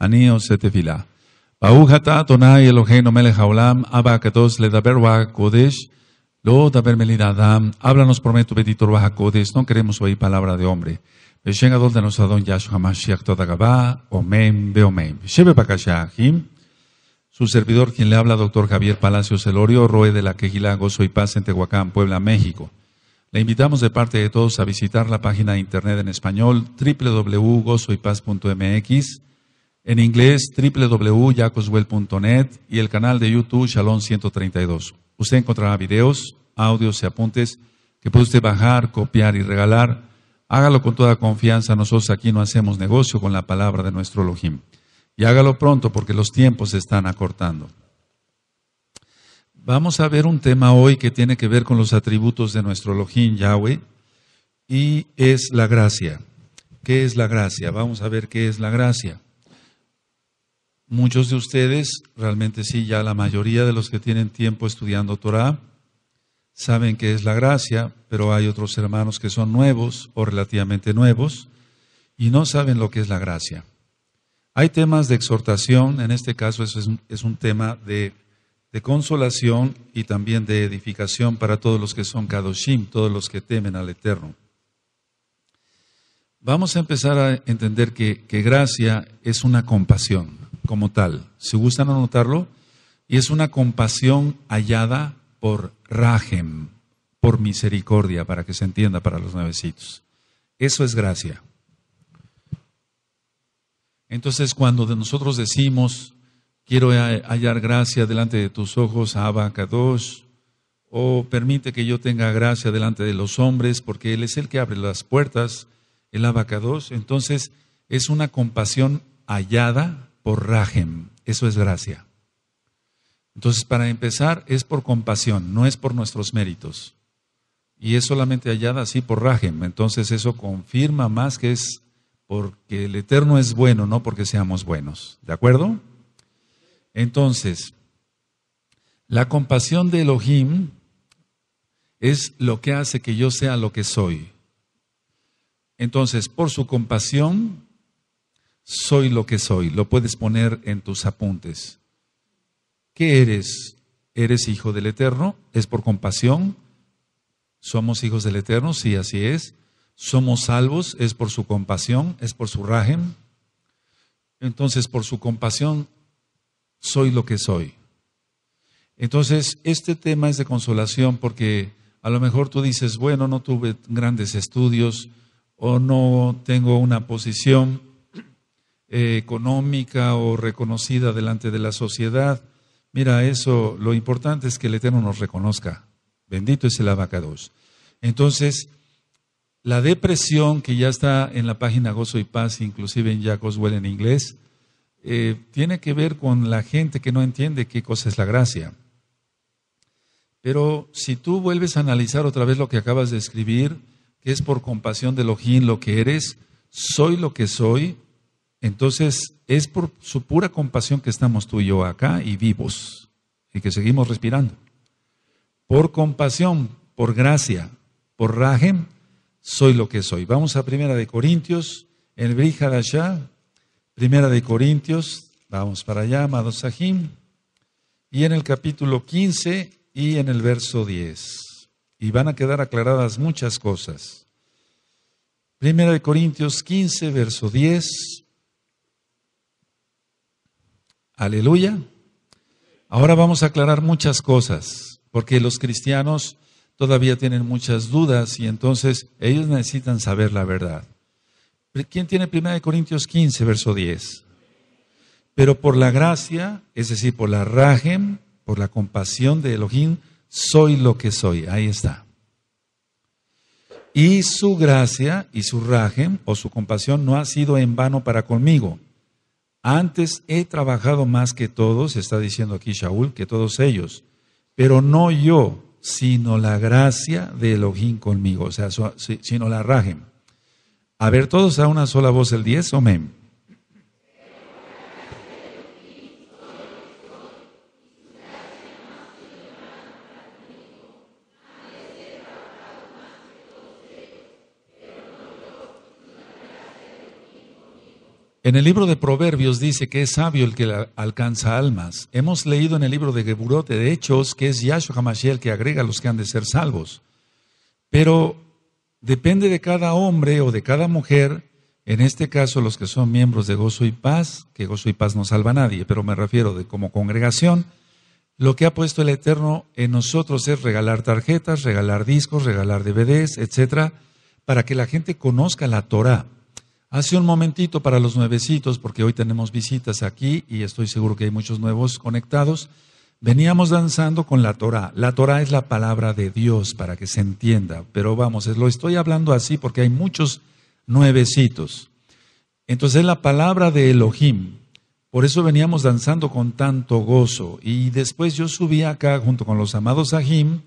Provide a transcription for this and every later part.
Aníos, עושה Tonai ברוך mele אדוני אלוהינו le le אבא kodesh, lo, lo da לא háblanos prometo bendito no queremos oír palabra de hombre. בשם גדול דנוס אדון ישו המשיח תודה רבה, אמן ואמן. Jim? Su servidor, quien le habla, doctor Javier Palacios Elorio, Roe de la Quejila Gozo y Paz en Tehuacán, Puebla, México. Le invitamos de parte de todos a visitar la página de internet en español www.gozoypaz.mx en inglés www.yacoswell.net y el canal de YouTube Shalom 132. Usted encontrará videos, audios y apuntes que puede usted bajar, copiar y regalar. Hágalo con toda confianza, nosotros aquí no hacemos negocio con la palabra de nuestro Elohim. Y hágalo pronto porque los tiempos se están acortando. Vamos a ver un tema hoy que tiene que ver con los atributos de nuestro Elohim Yahweh y es la gracia. ¿Qué es la gracia? Vamos a ver qué es la gracia. Muchos de ustedes, realmente sí, ya la mayoría de los que tienen tiempo estudiando Torah, saben que es la gracia, pero hay otros hermanos que son nuevos o relativamente nuevos y no saben lo que es la gracia. Hay temas de exhortación, en este caso eso es, un, tema de, consolación y también de edificación para todos los que son Kadoshim, todos los que temen al Eterno. Vamos a empezar a entender que gracia es una compasión como tal. Si gustan anotarlo, y es una compasión hallada por Rajem, por misericordia, para que se entienda para los nuevecitos. Eso es gracia. Entonces, cuando de nosotros decimos, quiero hallar gracia delante de tus ojos, Abacados, o permite que yo tenga gracia delante de los hombres, porque Él es el que abre las puertas, el Abacados, entonces es una compasión hallada por Rahem. Eso es gracia. Entonces, para empezar, es por compasión, no es por nuestros méritos. Y es solamente hallada así por Rajem. Entonces, eso confirma más que es porque el Eterno es bueno, no porque seamos buenos. ¿De acuerdo? Entonces, la compasión de Elohim es lo que hace que yo sea lo que soy. Entonces, por su compasión, soy lo que soy. Lo puedes poner en tus apuntes. ¿Qué eres? ¿Eres hijo del Eterno? ¿Es por compasión? ¿Somos hijos del Eterno? Sí, así es. ¿Somos salvos? ¿Es por su compasión? ¿Es por su rajem? Entonces, por su compasión, soy lo que soy. Entonces, este tema es de consolación porque a lo mejor tú dices, bueno, no tuve grandes estudios o no tengo una posición eh, económica o reconocida delante de la sociedad. Mira, eso, lo importante es que el Eterno nos reconozca. Bendito es el abacados. Entonces, la depresión que ya está en la página Gozo y Paz, inclusive en Jakoswell en inglés, eh, tiene que ver con la gente que no entiende qué cosa es la gracia. Pero si tú vuelves a analizar otra vez lo que acabas de escribir, que es por compasión de Elohim lo que eres, soy lo que soy, entonces, es por su pura compasión que estamos tú y yo acá y vivos y que seguimos respirando. Por compasión, por gracia, por rajem, soy lo que soy. Vamos a Primera de Corintios, el Brijalashah, Primera de Corintios, vamos para allá, amados Sahim, y en el capítulo 15 y en el verso 10. Y van a quedar aclaradas muchas cosas. Primera de Corintios 15, verso 10. Aleluya. Ahora vamos a aclarar muchas cosas, porque los cristianos todavía tienen muchas dudas y entonces ellos necesitan saber la verdad. ¿Quién tiene 1 Corintios 15, verso 10? Pero por la gracia, es decir, por la rajem, por la compasión de Elohim, soy lo que soy. Ahí está. Y su gracia y su rajem o su compasión no ha sido en vano para conmigo, antes he trabajado más que todos, está diciendo aquí Shaul, que todos ellos, pero no yo, sino la gracia de Elohim conmigo, o sea, sino la rajem. A ver, todos a una sola voz el 10, amén. En el libro de Proverbios dice que es sabio el que alcanza almas. Hemos leído en el libro de Geburote de Hechos que es Yahshua Hamashiel el que agrega a los que han de ser salvos. Pero depende de cada hombre o de cada mujer, en este caso los que son miembros de Gozo y Paz, que Gozo y Paz no salva a nadie, pero me refiero de como congregación, lo que ha puesto el Eterno en nosotros es regalar tarjetas, regalar discos, regalar DVDs, etcétera, para que la gente conozca la Torah. Hace un momentito para los nuevecitos, porque hoy tenemos visitas aquí y estoy seguro que hay muchos nuevos conectados, veníamos danzando con la Torah. La Torah es la palabra de Dios para que se entienda, pero vamos, lo estoy hablando así porque hay muchos nuevecitos. Entonces es la palabra de Elohim. Por eso veníamos danzando con tanto gozo. Y después yo subí acá junto con los amados Ahim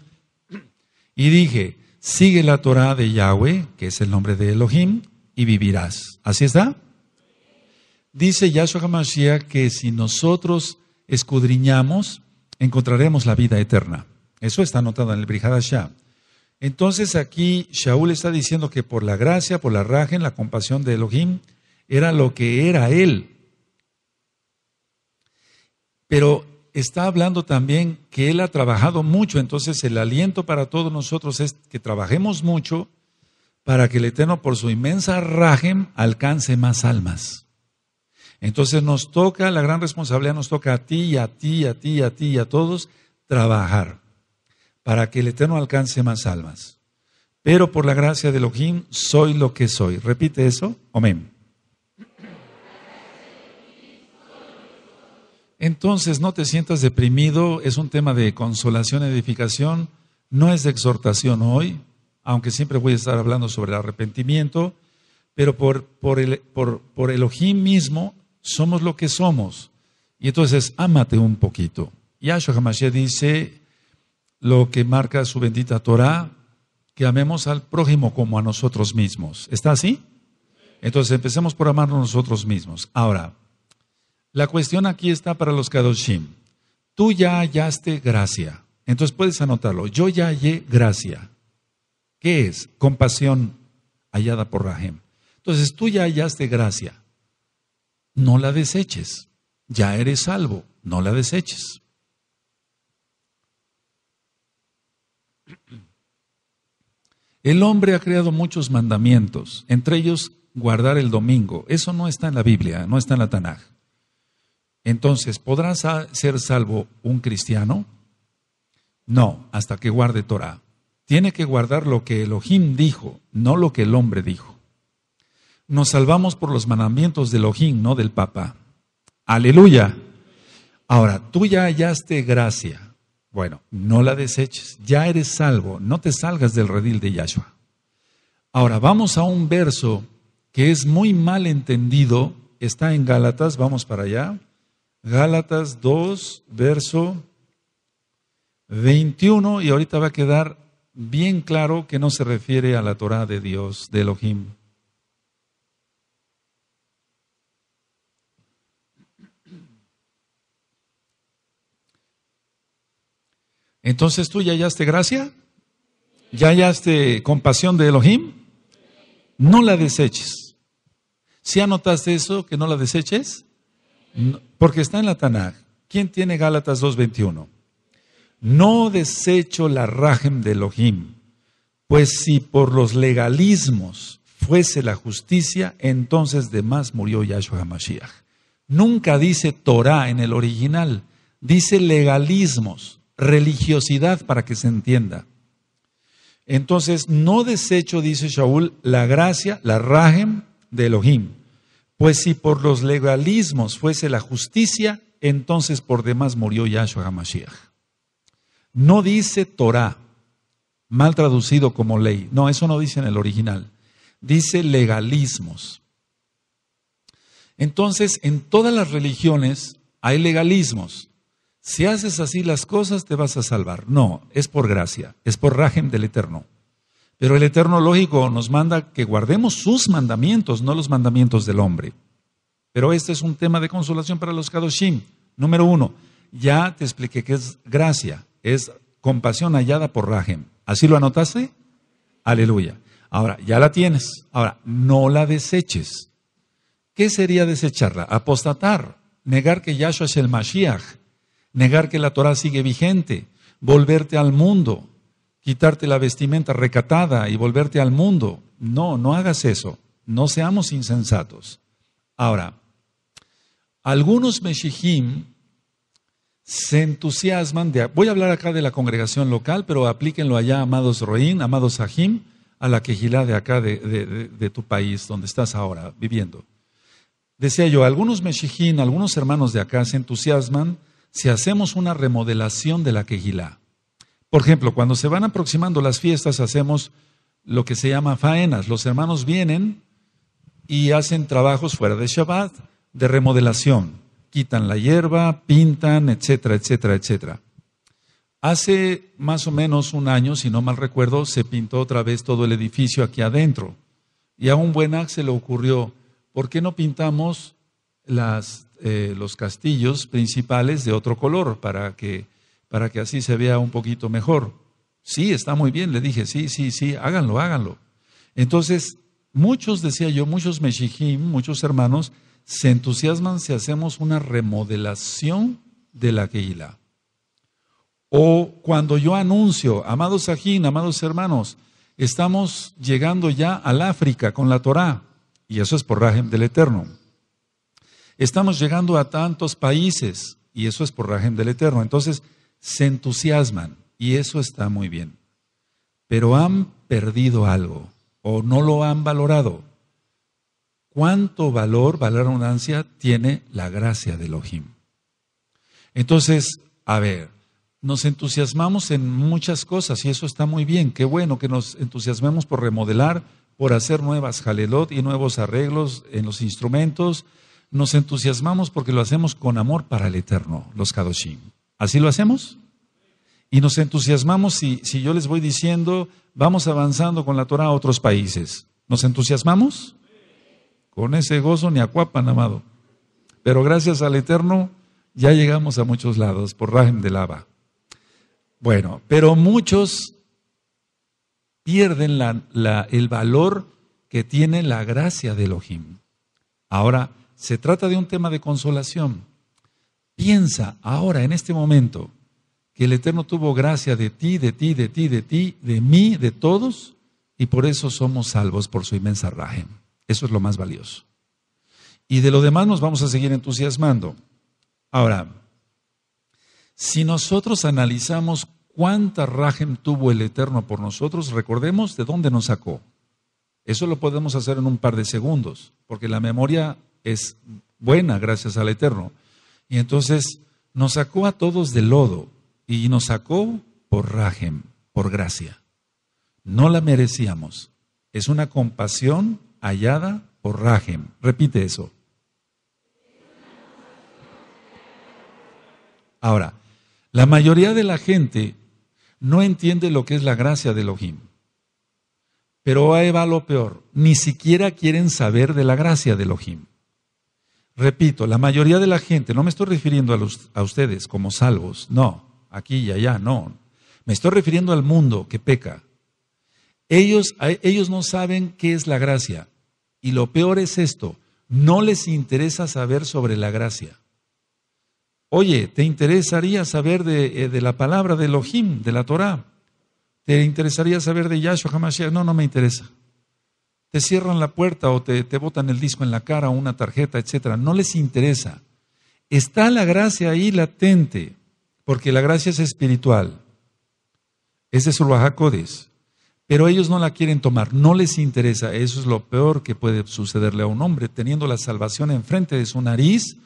y dije, sigue la Torah de Yahweh, que es el nombre de Elohim, y vivirás. ¿Así está? Dice Yahshua HaMashiach que si nosotros escudriñamos, encontraremos la vida eterna. Eso está anotado en el Brihadashah. Entonces aquí Shaul está diciendo que por la gracia, por la rajen, la compasión de Elohim, era lo que era él. Pero está hablando también que él ha trabajado mucho, entonces el aliento para todos nosotros es que trabajemos mucho, para que el Eterno por su inmensa rajem alcance más almas. Entonces nos toca, la gran responsabilidad nos toca a ti, a ti, a ti, a ti y a todos, trabajar para que el Eterno alcance más almas. Pero por la gracia de Elohim soy lo que soy. Repite eso. Amén. Entonces no te sientas deprimido, es un tema de consolación, edificación, no es de exhortación hoy, aunque siempre voy a estar hablando sobre el arrepentimiento, pero por, el, mismo somos lo que somos. Y entonces, ámate un poquito. Yahshua Hamashiach dice lo que marca su bendita Torah, que amemos al prójimo como a nosotros mismos. ¿Está así? Entonces, empecemos por amarnos nosotros mismos. Ahora, la cuestión aquí está para los Kadoshim. Tú ya hallaste gracia. Entonces puedes anotarlo. Yo ya hallé gracia. ¿Qué es? Compasión hallada por Rahem. Entonces tú ya hallaste gracia. No la deseches. Ya eres salvo. No la deseches. El hombre ha creado muchos mandamientos, entre ellos guardar el domingo. Eso no está en la Biblia, no está en la Tanaj. Entonces, ¿podrás ser salvo un cristiano? No, hasta que guarde Torah tiene que guardar lo que Elohim dijo, no lo que el hombre dijo. Nos salvamos por los mandamientos de Elohim, no del Papa. Aleluya. Ahora, tú ya hallaste gracia. Bueno, no la deseches. Ya eres salvo. No te salgas del redil de Yahshua. Ahora, vamos a un verso que es muy mal entendido. Está en Gálatas. Vamos para allá. Gálatas 2, verso 21. Y ahorita va a quedar bien claro que no se refiere a la Torah de Dios, de Elohim. Entonces tú ya hallaste gracia, ya hallaste compasión de Elohim, no la deseches. Si anotaste eso, que no la deseches, porque está en la Tanaj. ¿Quién tiene Gálatas 2.21? no desecho la rajem de Elohim, pues si por los legalismos fuese la justicia, entonces de más murió Yahshua HaMashiach. Nunca dice Torah en el original, dice legalismos, religiosidad para que se entienda. Entonces, no desecho, dice Shaul, la gracia, la rajem de Elohim, pues si por los legalismos fuese la justicia, entonces por demás murió Yahshua HaMashiach. No dice Torah, mal traducido como ley. No, eso no dice en el original. Dice legalismos. Entonces, en todas las religiones hay legalismos. Si haces así las cosas, te vas a salvar. No, es por gracia, es por rajem del Eterno. Pero el Eterno lógico nos manda que guardemos sus mandamientos, no los mandamientos del hombre. Pero este es un tema de consolación para los Kadoshim. Número uno, ya te expliqué que es gracia es compasión hallada por Rahem. ¿Así lo anotaste? Aleluya. Ahora, ya la tienes. Ahora, no la deseches. ¿Qué sería desecharla? Apostatar, negar que Yahshua es el Mashiach, negar que la Torah sigue vigente, volverte al mundo, quitarte la vestimenta recatada y volverte al mundo. No, no hagas eso. No seamos insensatos. Ahora, algunos Meshihim se entusiasman Voy a hablar acá de la congregación local, pero aplíquenlo allá, amados Roín, amados Sahim, a la quejilá de acá de, tu país, donde estás ahora viviendo. Decía yo, algunos mexijín, algunos hermanos de acá se entusiasman si hacemos una remodelación de la quejilá. Por ejemplo, cuando se van aproximando las fiestas, hacemos lo que se llama faenas. Los hermanos vienen y hacen trabajos fuera de Shabbat de remodelación quitan la hierba, pintan, etcétera, etcétera, etcétera. Hace más o menos un año, si no mal recuerdo, se pintó otra vez todo el edificio aquí adentro. Y a un buen se le ocurrió, ¿por qué no pintamos eh, los castillos principales de otro color para que, así se vea un poquito mejor? Sí, está muy bien, le dije, sí, sí, sí, háganlo, háganlo. Entonces, muchos, decía yo, muchos mexijim, muchos hermanos, se entusiasman si hacemos una remodelación de la Keilah. O cuando yo anuncio, amados ajín, amados hermanos, estamos llegando ya al África con la Torá, y eso es por Rajem del Eterno. Estamos llegando a tantos países, y eso es por Rajem del Eterno. Entonces, se entusiasman, y eso está muy bien. Pero han perdido algo, o no lo han valorado cuánto valor, valor ansia, tiene la gracia de Elohim. Entonces, a ver, nos entusiasmamos en muchas cosas y eso está muy bien. Qué bueno que nos entusiasmemos por remodelar, por hacer nuevas jalelot y nuevos arreglos en los instrumentos. Nos entusiasmamos porque lo hacemos con amor para el Eterno, los Kadoshim. ¿Así lo hacemos? Y nos entusiasmamos si, si yo les voy diciendo, vamos avanzando con la Torah a otros países. ¿Nos entusiasmamos? Con ese gozo ni cuapan, amado. Pero gracias al Eterno ya llegamos a muchos lados por Rajem de Lava. Bueno, pero muchos pierden el valor que tiene la gracia de Elohim. Ahora, se trata de un tema de consolación. Piensa ahora, en este momento, que el Eterno tuvo gracia de ti, de ti, de ti, de ti, de mí, de todos, y por eso somos salvos por su inmensa rajem. Eso es lo más valioso. Y de lo demás nos vamos a seguir entusiasmando. Ahora, si nosotros analizamos cuánta rajem tuvo el Eterno por nosotros, recordemos de dónde nos sacó. Eso lo podemos hacer en un par de segundos, porque la memoria es buena gracias al Eterno. Y entonces nos sacó a todos del lodo y nos sacó por rajem, por gracia. No la merecíamos. Es una compasión hallada por Rajem. Repite eso. Ahora, la mayoría de la gente no entiende lo que es la gracia de Elohim. Pero ahí va lo peor, ni siquiera quieren saber de la gracia de Elohim. Repito, la mayoría de la gente, no me estoy refiriendo a, a ustedes como salvos, no, aquí y allá, no. Me estoy refiriendo al mundo que peca. Ellos, ellos no saben qué es la gracia. Y lo peor es esto, no les interesa saber sobre la gracia. Oye, ¿te interesaría saber de, eh, la palabra de Elohim, de la Torah? ¿Te interesaría saber de Yahshua Hamashiach? No, no me interesa. Te cierran la puerta o te, botan el disco en la cara o una tarjeta, etcétera. No les interesa. Está la gracia ahí latente, porque la gracia es espiritual. Es de Surbajacodes pero ellos no la quieren tomar, no les interesa. Eso es lo peor que puede sucederle a un hombre, teniendo la salvación enfrente de su nariz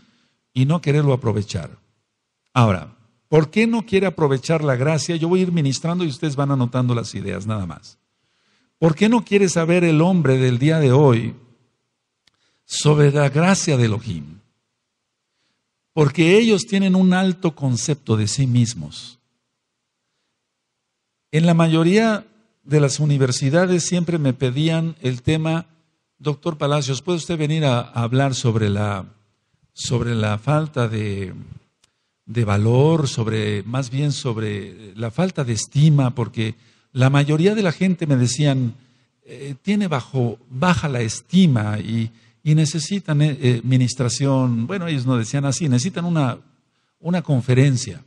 y no quererlo aprovechar. Ahora, ¿por qué no quiere aprovechar la gracia? Yo voy a ir ministrando y ustedes van anotando las ideas, nada más. ¿Por qué no quiere saber el hombre del día de hoy sobre la gracia de Elohim? Porque ellos tienen un alto concepto de sí mismos. En la mayoría de las universidades siempre me pedían el tema, doctor Palacios, ¿puede usted venir a, hablar sobre la, sobre la falta de, de valor, sobre, más bien sobre la falta de estima? Porque la mayoría de la gente me decían, eh, tiene bajo, baja la estima y, y necesitan administración, eh, eh, bueno, ellos no decían así, necesitan una, una conferencia.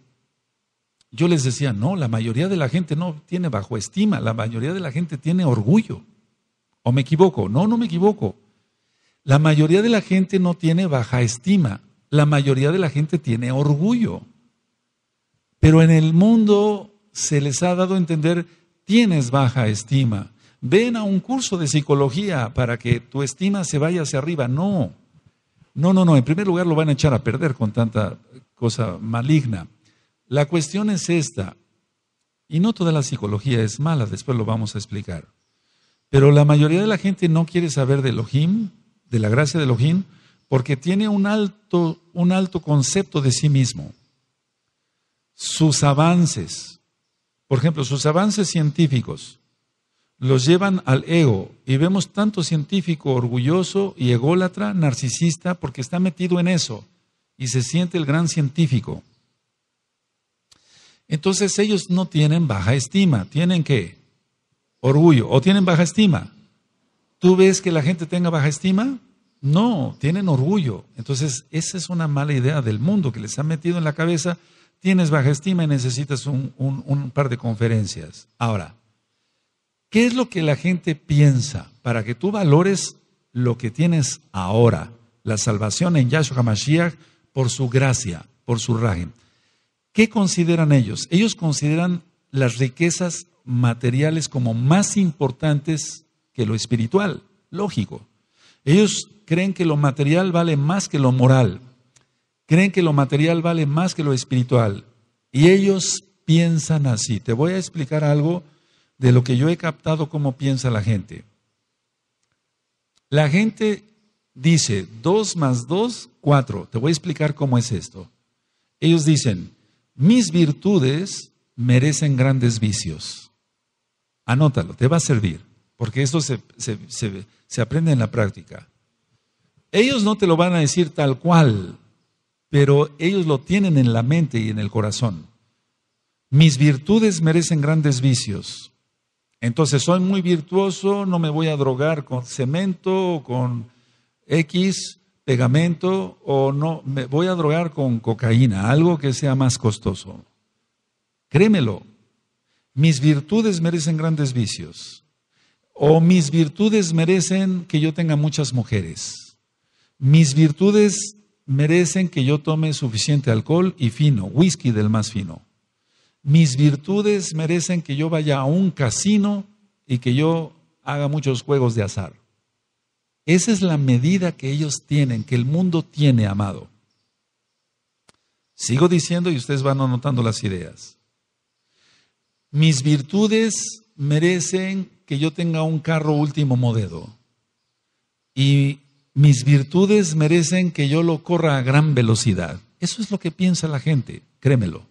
Yo les decía, no, la mayoría de la gente no tiene bajo estima, la mayoría de la gente tiene orgullo. ¿O me equivoco? No, no me equivoco. La mayoría de la gente no tiene baja estima, la mayoría de la gente tiene orgullo. Pero en el mundo se les ha dado a entender, tienes baja estima. Ven a un curso de psicología para que tu estima se vaya hacia arriba. No, no, no, no. En primer lugar lo van a echar a perder con tanta cosa maligna. La cuestión es esta, y no toda la psicología es mala, después lo vamos a explicar, pero la mayoría de la gente no quiere saber de Elohim, de la gracia de Elohim, porque tiene un alto, un alto concepto de sí mismo. Sus avances, por ejemplo, sus avances científicos, los llevan al ego y vemos tanto científico orgulloso y ególatra, narcisista, porque está metido en eso y se siente el gran científico. Entonces ellos no tienen baja estima, tienen qué? Orgullo, o tienen baja estima. ¿Tú ves que la gente tenga baja estima? No, tienen orgullo. Entonces, esa es una mala idea del mundo que les ha metido en la cabeza. Tienes baja estima y necesitas un, par de conferencias. Ahora, ¿qué es lo que la gente piensa para que tú valores lo que tienes ahora? La salvación en Yahshua Mashiach por su gracia, por su raje ¿Qué consideran ellos? Ellos consideran las riquezas materiales como más importantes que lo espiritual, lógico. Ellos creen que lo material vale más que lo moral, creen que lo material vale más que lo espiritual. Y ellos piensan así. Te voy a explicar algo de lo que yo he captado cómo piensa la gente. La gente dice dos más dos, cuatro. Te voy a explicar cómo es esto. Ellos dicen, mis virtudes merecen grandes vicios. Anótalo, te va a servir, porque esto se, aprende en la práctica. Ellos no te lo van a decir tal cual, pero ellos lo tienen en la mente y en el corazón. Mis virtudes merecen grandes vicios. Entonces soy muy virtuoso, no me voy a drogar con cemento o con X, pegamento o no, me voy a drogar con cocaína, algo que sea más costoso. Créemelo, mis virtudes merecen grandes vicios. O mis virtudes merecen que yo tenga muchas mujeres. Mis virtudes merecen que yo tome suficiente alcohol y fino, whisky del más fino. Mis virtudes merecen que yo vaya a un casino y que yo haga muchos juegos de azar. Esa es la medida que ellos tienen, que el mundo tiene, amado. Sigo diciendo y ustedes van anotando las ideas. Mis virtudes merecen que yo tenga un carro último modelo. Y mis virtudes merecen que yo lo corra a gran velocidad. Eso es lo que piensa la gente, créemelo.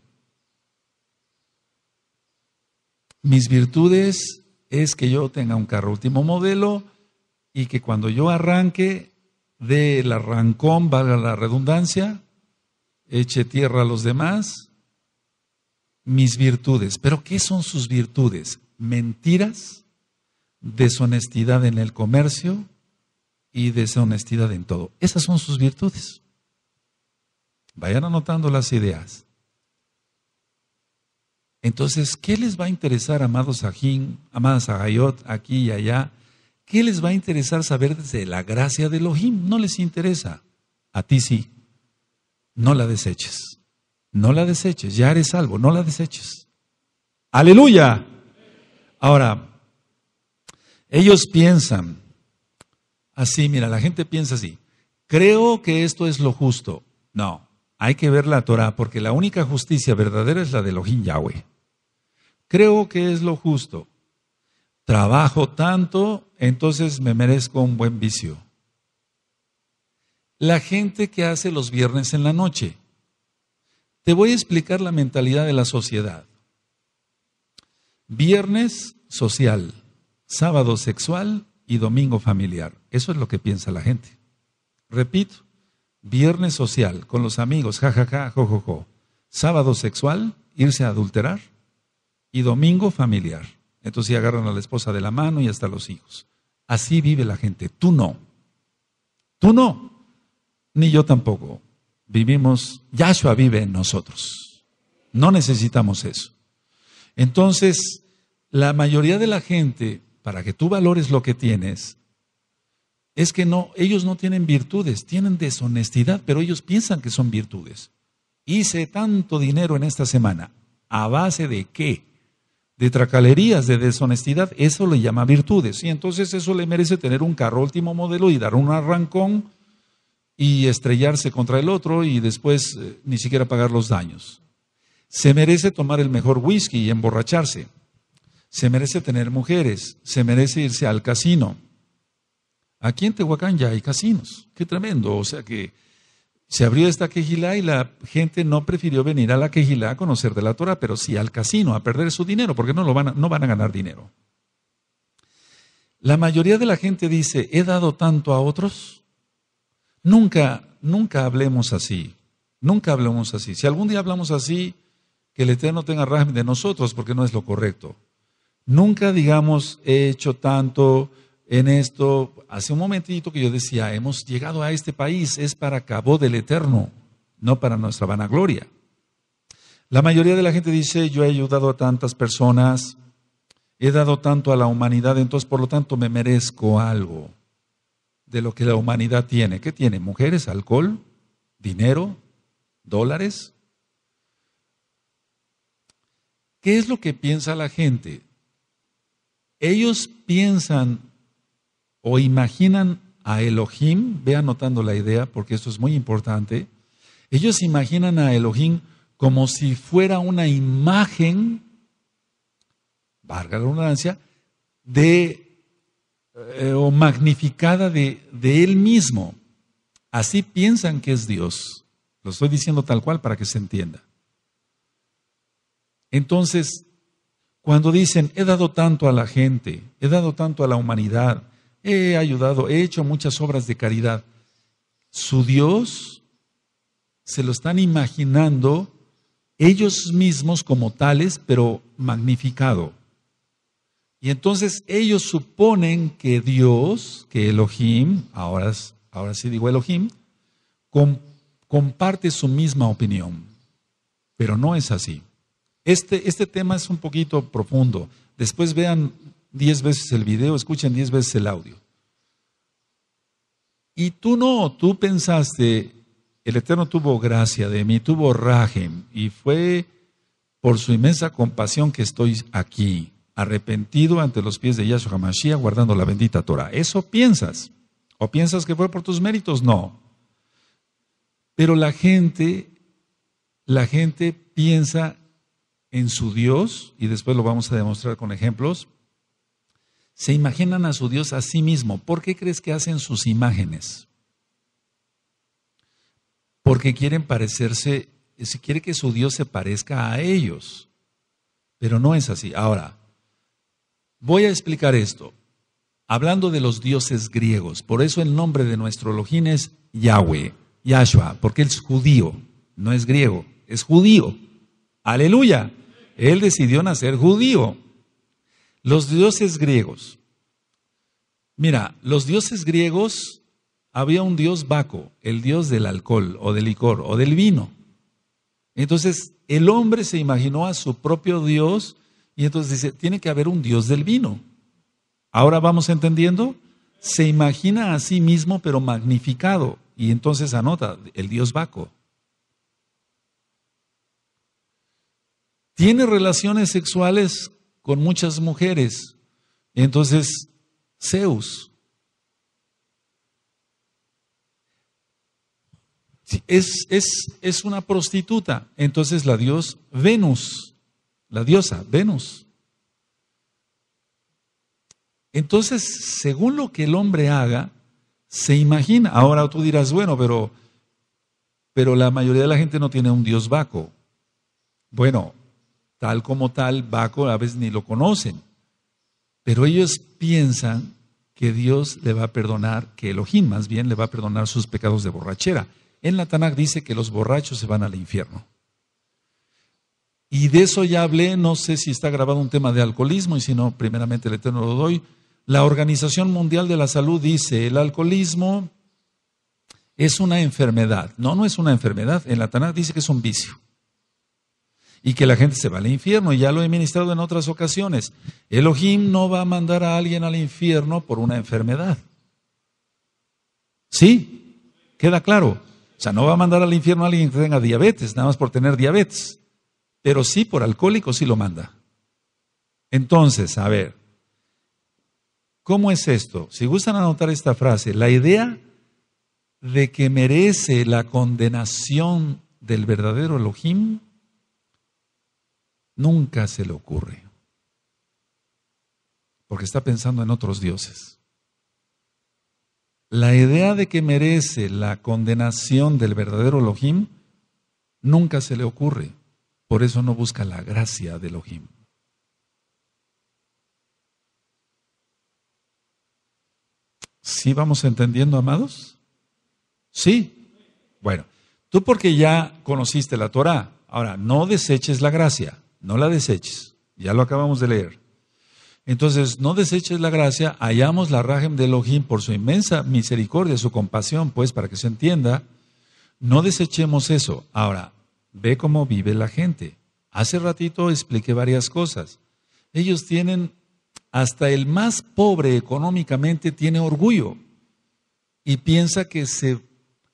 Mis virtudes es que yo tenga un carro último modelo y que cuando yo arranque del arrancón, valga la redundancia, eche tierra a los demás, mis virtudes. ¿Pero qué son sus virtudes? Mentiras, deshonestidad en el comercio y deshonestidad en todo. Esas son sus virtudes. Vayan anotando las ideas. Entonces, ¿qué les va a interesar, amados Sahim, amadas Agayot, aquí y allá? ¿Qué les va a interesar saber desde la gracia de Elohim? No les interesa. A ti sí. No la deseches. No la deseches. Ya eres algo. No la deseches. Aleluya. Ahora, ellos piensan así, mira, la gente piensa así. Creo que esto es lo justo. No, hay que ver la Torah porque la única justicia verdadera es la de Elohim Yahweh. Creo que es lo justo. Trabajo tanto entonces me merezco un buen vicio. La gente que hace los viernes en la noche. Te voy a explicar la mentalidad de la sociedad. Viernes social, sábado sexual y domingo familiar. Eso es lo que piensa la gente. Repito, viernes social con los amigos, jajaja, jojojo. Sábado sexual, irse a adulterar y domingo familiar. Entonces agarran a la esposa de la mano y hasta los hijos. Así vive la gente. Tú no. Tú no. Ni yo tampoco. Vivimos, Yahshua vive en nosotros. No necesitamos eso. Entonces, la mayoría de la gente, para que tú valores lo que tienes, es que no, ellos no tienen virtudes, tienen deshonestidad, pero ellos piensan que son virtudes. Hice tanto dinero en esta semana. ¿A base de qué? de tracalerías, de deshonestidad, eso le llama virtudes. Y entonces eso le merece tener un carro último modelo y dar un arrancón y estrellarse contra el otro y después eh, ni siquiera pagar los daños. Se merece tomar el mejor whisky y emborracharse. Se merece tener mujeres. Se merece irse al casino. Aquí en Tehuacán ya hay casinos. Qué tremendo. O sea que se abrió esta quejilá y la gente no prefirió venir a la quejilá a conocer de la Torah, pero sí al casino, a perder su dinero, porque no, lo van, a, no van a ganar dinero. La mayoría de la gente dice, he dado tanto a otros. Nunca, nunca hablemos así. Nunca hablemos así. Si algún día hablamos así, que el Eterno tenga rasgo de nosotros, porque no es lo correcto. Nunca digamos, he hecho tanto, en esto. Hace un momentito que yo decía, hemos llegado a este país, es para Cabo del Eterno, no para nuestra vanagloria. La mayoría de la gente dice, yo he ayudado a tantas personas, he dado tanto a la humanidad, entonces por lo tanto me merezco algo de lo que la humanidad tiene. ¿Qué tiene? ¿Mujeres, alcohol, dinero, dólares? ¿Qué es lo que piensa la gente? Ellos piensan o imaginan a Elohim, vean anotando la idea porque esto es muy importante, ellos imaginan a Elohim como si fuera una imagen, valga la redundancia, de, eh, o magnificada de él mismo. Así piensan que es Dios. Lo estoy diciendo tal cual para que se entienda. Entonces, cuando dicen, he dado tanto a la gente, he dado tanto a la humanidad, he ayudado, he hecho muchas obras de caridad. Su Dios se lo están imaginando ellos mismos como tales, pero magnificado. Y entonces ellos suponen que Dios, que Elohim, ahora, ahora sí digo Elohim, comparte su misma opinión. Pero no es así. Este, este tema es un poquito profundo. Después vean 10 veces el video, escuchen 10 veces el audio. Y tú no, tú pensaste, el Eterno tuvo gracia de mí, tuvo rajem, y fue por su inmensa compasión que estoy aquí, arrepentido ante los pies de Yahshua Hamashiach, guardando la bendita Torah. Eso piensas. ¿O piensas que fue por tus méritos? No. Pero la gente, la gente piensa en su Dios, y después lo vamos a demostrar con ejemplos, se imaginan a su Dios a sí mismo. ¿Por qué crees que hacen sus imágenes? Porque quieren parecerse, si quiere que su Dios se parezca a ellos. Pero no es así. Ahora, voy a explicar esto. Hablando de los dioses griegos, por eso el nombre de nuestro Elohim es Yahweh, Yahshua, porque él es judío, no es griego, es judío. Aleluya. Él decidió nacer judío. Los dioses griegos. Mira, los dioses griegos había un dios Baco, el dios del alcohol o del licor o del vino. Entonces, el hombre se imaginó a su propio dios y entonces dice, tiene que haber un dios del vino. Ahora vamos entendiendo, se imagina a sí mismo pero magnificado y entonces anota el dios Baco. Tiene relaciones sexuales con muchas mujeres. Entonces, Zeus. Es, es, es una prostituta. Entonces la dios Venus, la diosa Venus. Entonces, según lo que el hombre haga, se imagina. Ahora tú dirás, bueno, pero, pero la mayoría de la gente no tiene un dios vaco. Bueno, tal como tal, Baco a veces ni lo conocen. Pero ellos piensan que Dios le va a perdonar, que Elohim más bien le va a perdonar sus pecados de borrachera. En la Tanakh dice que los borrachos se van al infierno. Y de eso ya hablé, no sé si está grabado un tema de alcoholismo y si no, primeramente el Eterno lo doy. La Organización Mundial de la Salud dice, el alcoholismo es una enfermedad. No, no es una enfermedad. En la Tanakh dice que es un vicio y que la gente se va al infierno. Y ya lo he ministrado en otras ocasiones. Elohim no va a mandar a alguien al infierno por una enfermedad. ¿Sí? ¿Queda claro? O sea, no va a mandar al infierno a alguien que tenga diabetes, nada más por tener diabetes. Pero sí, por alcohólico sí lo manda. Entonces, a ver, ¿cómo es esto? Si gustan anotar esta frase, la idea de que merece la condenación del verdadero Elohim nunca se le ocurre. Porque está pensando en otros dioses. La idea de que merece la condenación del verdadero Elohim nunca se le ocurre. Por eso no busca la gracia del Elohim. ¿Sí vamos entendiendo, amados? Sí. Bueno, tú porque ya conociste la Torah, ahora no deseches la gracia no la deseches. Ya lo acabamos de leer. Entonces, no deseches la gracia, hallamos la rajem de Elohim por su inmensa misericordia, su compasión, pues, para que se entienda. No desechemos eso. Ahora, ve cómo vive la gente. Hace ratito expliqué varias cosas. Ellos tienen, hasta el más pobre económicamente tiene orgullo y piensa que se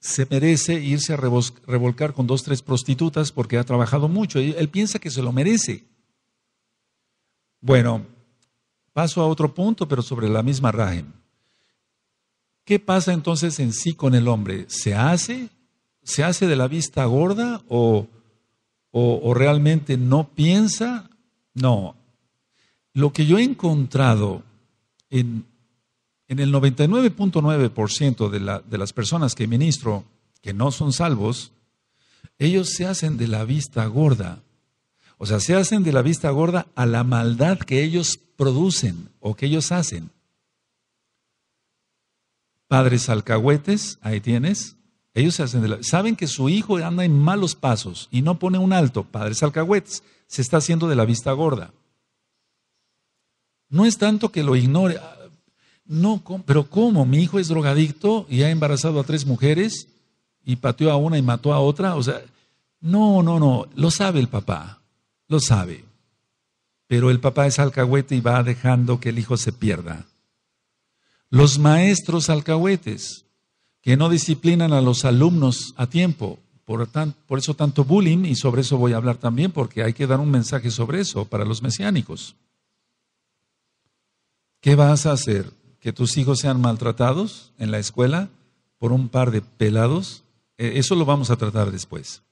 se merece irse a revolcar con dos, tres prostitutas porque ha trabajado mucho. Él piensa que se lo merece. Bueno, paso a otro punto, pero sobre la misma raja ¿Qué pasa entonces en sí con el hombre? ¿Se hace? ¿Se hace de la vista gorda o, o realmente no piensa? No. Lo que yo he encontrado en, en el 99.9% de, de las personas que ministro que no son salvos, ellos se hacen de la vista gorda. O sea, se hacen de la vista gorda a la maldad que ellos producen o que ellos hacen. Padres alcahuetes, ahí tienes. Ellos se hacen de la... Saben que su hijo anda en malos pasos y no pone un alto. Padres alcahuetes, se está haciendo de la vista gorda. No es tanto que lo ignore. No, pero ¿cómo? Mi hijo es drogadicto y ha embarazado a tres mujeres y pateó a una y mató a otra. O sea, no, no, no, lo sabe el papá, lo sabe. Pero el papá es alcahuete y va dejando que el hijo se pierda. Los maestros alcahuetes, que no disciplinan a los alumnos a tiempo, por, por eso tanto bullying, y sobre eso voy a hablar también, porque hay que dar un mensaje sobre eso para los mesiánicos. ¿Qué vas a hacer? que tus hijos sean maltratados en la escuela por un par de pelados, e, eso lo vamos a tratar después.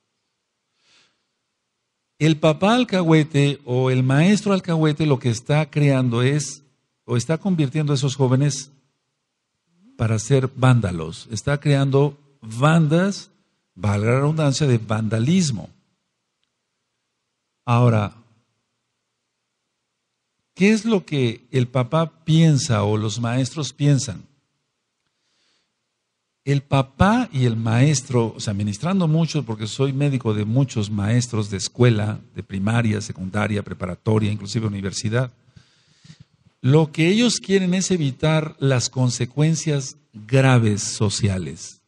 El papá alcahuete o el maestro alcahuete lo que está creando es, o está convirtiendo a esos jóvenes para ser vándalos, está creando bandas, valga la redundancia, de vandalismo. Ahora, ¿Qué es lo que el papá piensa o los maestros piensan? El papá y el maestro, o sea, ministrando mucho, porque soy médico de muchos maestros de escuela, de primaria, secundaria, preparatoria, inclusive universidad, lo que ellos quieren es evitar las consecuencias graves sociales.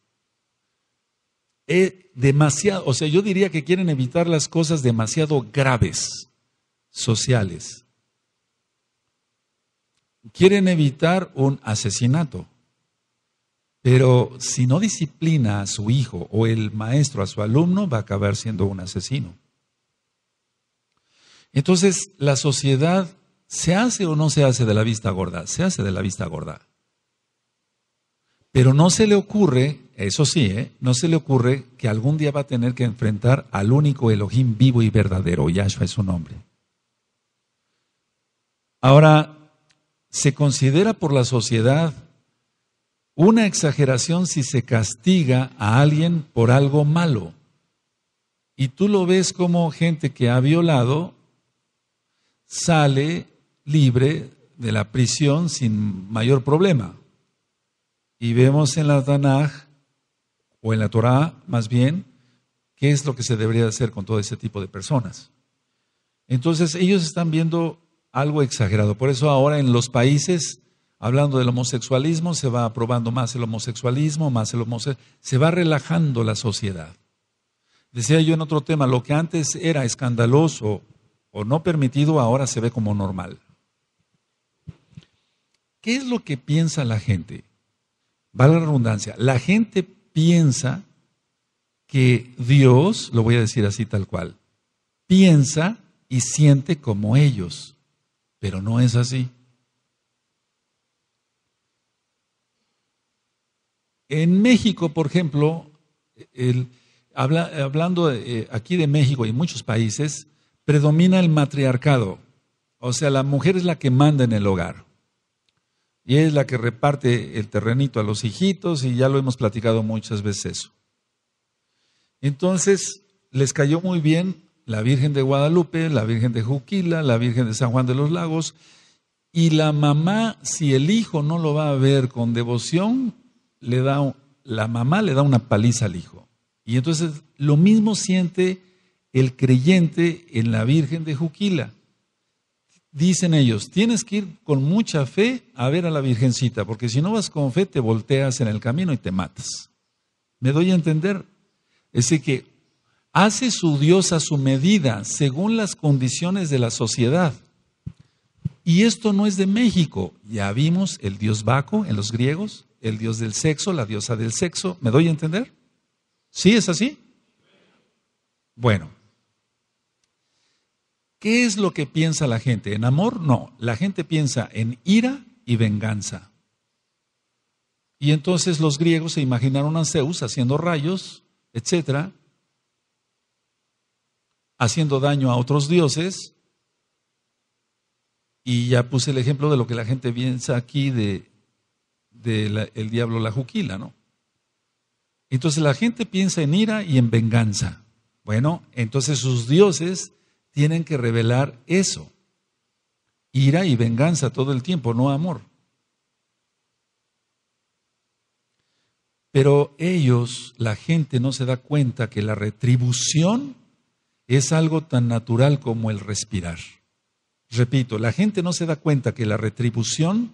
Eh, demasiado, o sea, yo diría que quieren evitar las cosas demasiado graves sociales quieren evitar un asesinato. Pero si no disciplina a su hijo o el maestro a su alumno, va a acabar siendo un asesino. Entonces, la sociedad se hace o no se hace de la vista gorda, se hace de la vista gorda. Pero no se le ocurre, eso sí, ¿eh? no se le ocurre que algún día va a tener que enfrentar al único Elohim vivo y verdadero, Yahshua es su nombre. Ahora, se considera por la sociedad una exageración si se castiga a alguien por algo malo. Y tú lo ves como gente que ha violado sale libre de la prisión sin mayor problema. Y vemos en la Tanaj, o en la Torá más bien, qué es lo que se debería hacer con todo ese tipo de personas. Entonces ellos están viendo algo exagerado. Por eso ahora en los países, hablando del homosexualismo, se va aprobando más el homosexualismo, más el homosexualismo, se va relajando la sociedad. Decía yo en otro tema, lo que antes era escandaloso o no permitido, ahora se ve como normal. ¿Qué es lo que piensa la gente? Vale la redundancia, la gente piensa que Dios, lo voy a decir así tal cual, piensa y siente como ellos pero no es así. En México, por ejemplo, hablando eh, aquí de México y muchos países, predomina el matriarcado. O sea, la mujer es la que manda en el hogar. Y es la que reparte el terrenito a los hijitos y ya lo hemos platicado muchas veces eso. Entonces, les cayó muy bien la Virgen de Guadalupe, la Virgen de Juquila, la Virgen de San Juan de los Lagos. Y la mamá, si el hijo no lo va a ver con devoción, le da, la mamá le da una paliza al hijo. Y entonces lo mismo siente el creyente en la Virgen de Juquila. Dicen ellos, tienes que ir con mucha fe a ver a la Virgencita, porque si no vas con fe te volteas en el camino y te matas. ¿Me doy a entender? Es decir, que hace su Dios a su medida, según las condiciones de la sociedad. Y esto no es de México. Ya vimos el dios Baco en los griegos, el dios del sexo, la diosa del sexo. ¿Me doy a entender? ¿Sí es así? Bueno, ¿qué es lo que piensa la gente? ¿En amor? No, la gente piensa en ira y venganza. Y entonces los griegos se imaginaron a Zeus haciendo rayos, etcétera, haciendo daño a otros dioses. Y ya puse el ejemplo de lo que la gente piensa aquí de, el diablo la juquila, ¿no? Entonces la gente piensa en ira y en venganza. Bueno, entonces sus dioses tienen que revelar eso. Ira y venganza todo el tiempo, no amor. Pero ellos, la gente no se da cuenta que la retribución es algo tan natural como el respirar. Repito, la gente no se da cuenta que la retribución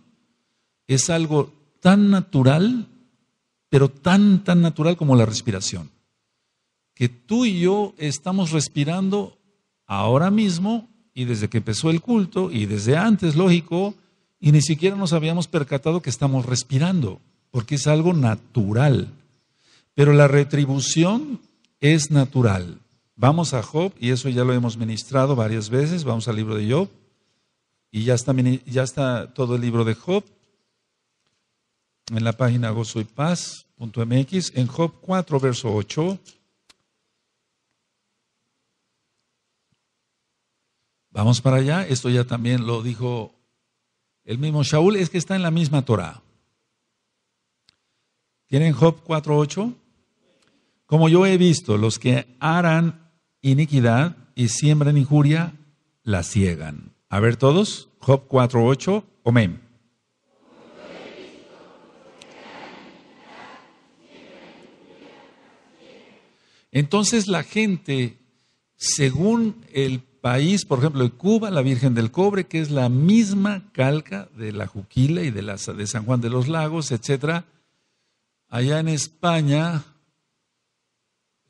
es algo tan natural, pero tan, tan natural como la respiración. Que tú y yo estamos respirando ahora mismo y desde que empezó el culto y desde antes, lógico, y ni siquiera nos habíamos percatado que estamos respirando, porque es algo natural. Pero la retribución es natural. Vamos a Job, y eso ya lo hemos ministrado varias veces, vamos al libro de Job, y ya está, todo el libro de Job en la página gozoypaz.mx, en Job 4, verso 8. Vamos para allá, esto ya también lo dijo el mismo Shaul, es que está en la misma Torah. ¿Tienen Job 8? Como yo he visto, los que harán iniquidad y siembran injuria, la ciegan. A ver todos, Job 4.8, amén. Entonces la gente, según el país, por ejemplo, en Cuba, la Virgen del Cobre, que es la misma calca de la Juquila y de, de San Juan de los Lagos, etc., allá en España,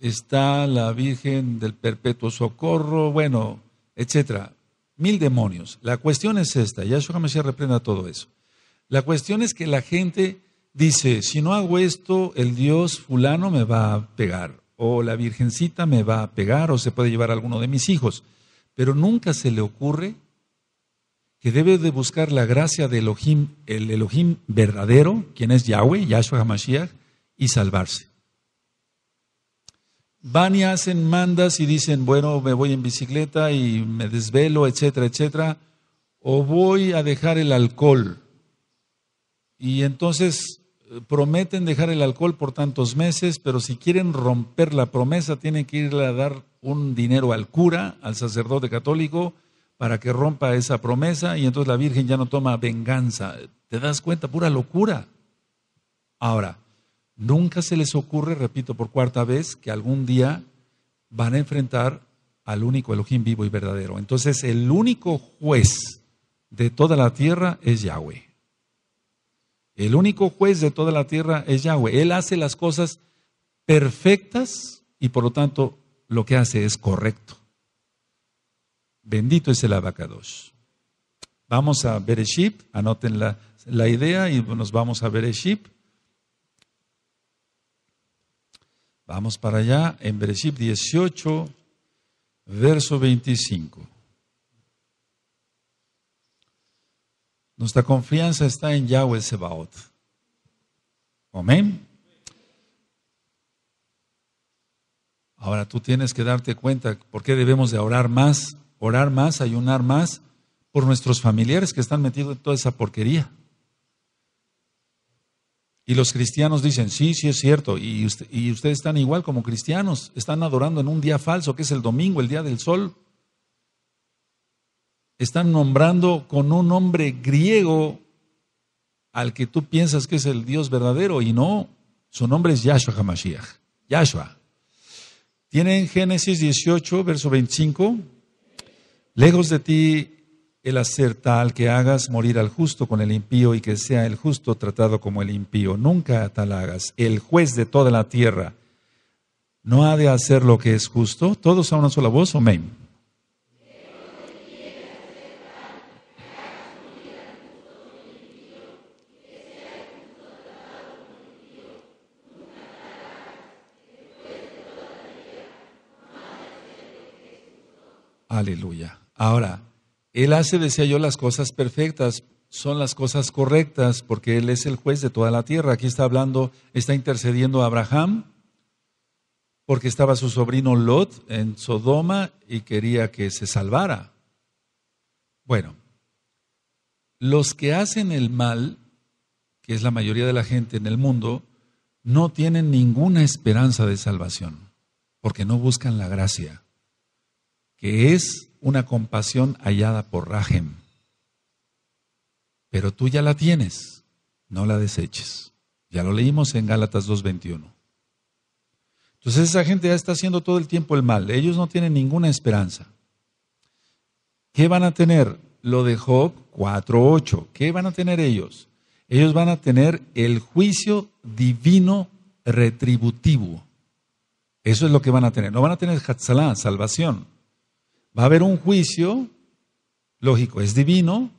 está la Virgen del Perpetuo Socorro, bueno, etcétera. Mil demonios. La cuestión es esta, Yahshua reprende reprenda todo eso. La cuestión es que la gente dice, si no hago esto, el Dios fulano me va a pegar, o la Virgencita me va a pegar, o se puede llevar a alguno de mis hijos. Pero nunca se le ocurre que debe de buscar la gracia del Elohim, el Elohim verdadero, quien es Yahweh, Yahshua Hamashiach, y salvarse van y hacen mandas y dicen, bueno, me voy en bicicleta y me desvelo, etcétera, etcétera, o voy a dejar el alcohol. Y entonces eh, prometen dejar el alcohol por tantos meses, pero si quieren romper la promesa, tienen que irle a dar un dinero al cura, al sacerdote católico, para que rompa esa promesa y entonces la Virgen ya no toma venganza. ¿Te das cuenta? Pura locura. Ahora, Nunca se les ocurre, repito por cuarta vez, que algún día van a enfrentar al único Elohim vivo y verdadero. Entonces el único juez de toda la tierra es Yahweh. El único juez de toda la tierra es Yahweh. Él hace las cosas perfectas y por lo tanto lo que hace es correcto. Bendito es el abacados. Vamos a Bereshit, anoten la, la idea y nos vamos a Bereshit. Vamos para allá en Bereshit 18, verso 25. Nuestra confianza está en Yahweh Sebaot. Amén. Ahora tú tienes que darte cuenta por qué debemos de orar más, orar más, ayunar más por nuestros familiares que están metidos en toda esa porquería. Y los cristianos dicen, sí, sí es cierto, y, ustedes están igual como cristianos, están adorando en un día falso, que es el domingo, el día del sol. Están nombrando con un nombre griego al que tú piensas que es el Dios verdadero, y no, su nombre es Yahshua Hamashiach, Yahshua. Tienen Génesis 18, verso 25, lejos de ti el hacer tal que hagas morir al justo con el impío y que sea el justo tratado como el impío. Nunca tal hagas. El juez de toda la tierra no ha de hacer lo que es justo. Todos a una sola voz, amén. Aleluya. Ahora, él hace, decía yo, las cosas perfectas, son las cosas correctas, porque Él es el juez de toda la tierra. Aquí está hablando, está intercediendo a Abraham, porque estaba su sobrino Lot en Sodoma y quería que se salvara. Bueno, los que hacen el mal, que es la mayoría de la gente en el mundo, no tienen ninguna esperanza de salvación, porque no buscan la gracia, que es una compasión hallada por Rahem. Pero tú ya la tienes, no la deseches. Ya lo leímos en Gálatas 2.21. Entonces esa gente ya está haciendo todo el tiempo el mal. Ellos no tienen ninguna esperanza. ¿Qué van a tener? Lo de Job 4.8. ¿Qué van a tener ellos? Ellos van a tener el juicio divino retributivo. Eso es lo que van a tener. No van a tener Hatzalah, salvación. Va a haber un juicio, lógico, es divino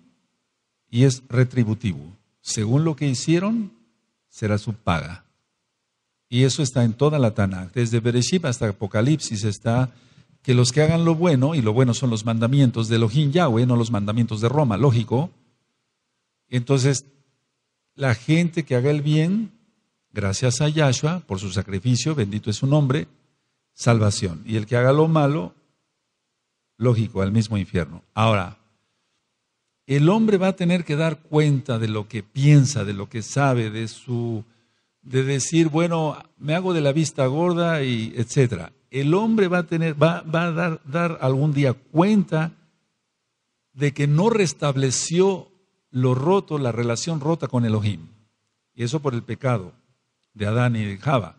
y es retributivo. Según lo que hicieron, será su paga. Y eso está en toda la Tanakh, desde Bereshit hasta Apocalipsis está que los que hagan lo bueno, y lo bueno son los mandamientos de Elohim Yahweh, no los mandamientos de Roma, lógico. Entonces, la gente que haga el bien, gracias a Yahshua, por su sacrificio, bendito es su nombre, salvación. Y el que haga lo malo, lógico, al mismo infierno. Ahora, el hombre va a tener que dar cuenta de lo que piensa, de lo que sabe, de su de decir, bueno, me hago de la vista gorda y etcétera. El hombre va a tener va, va dar, dar algún día cuenta de que no restableció lo roto, la relación rota con Elohim. Y eso por el pecado de Adán y de Java.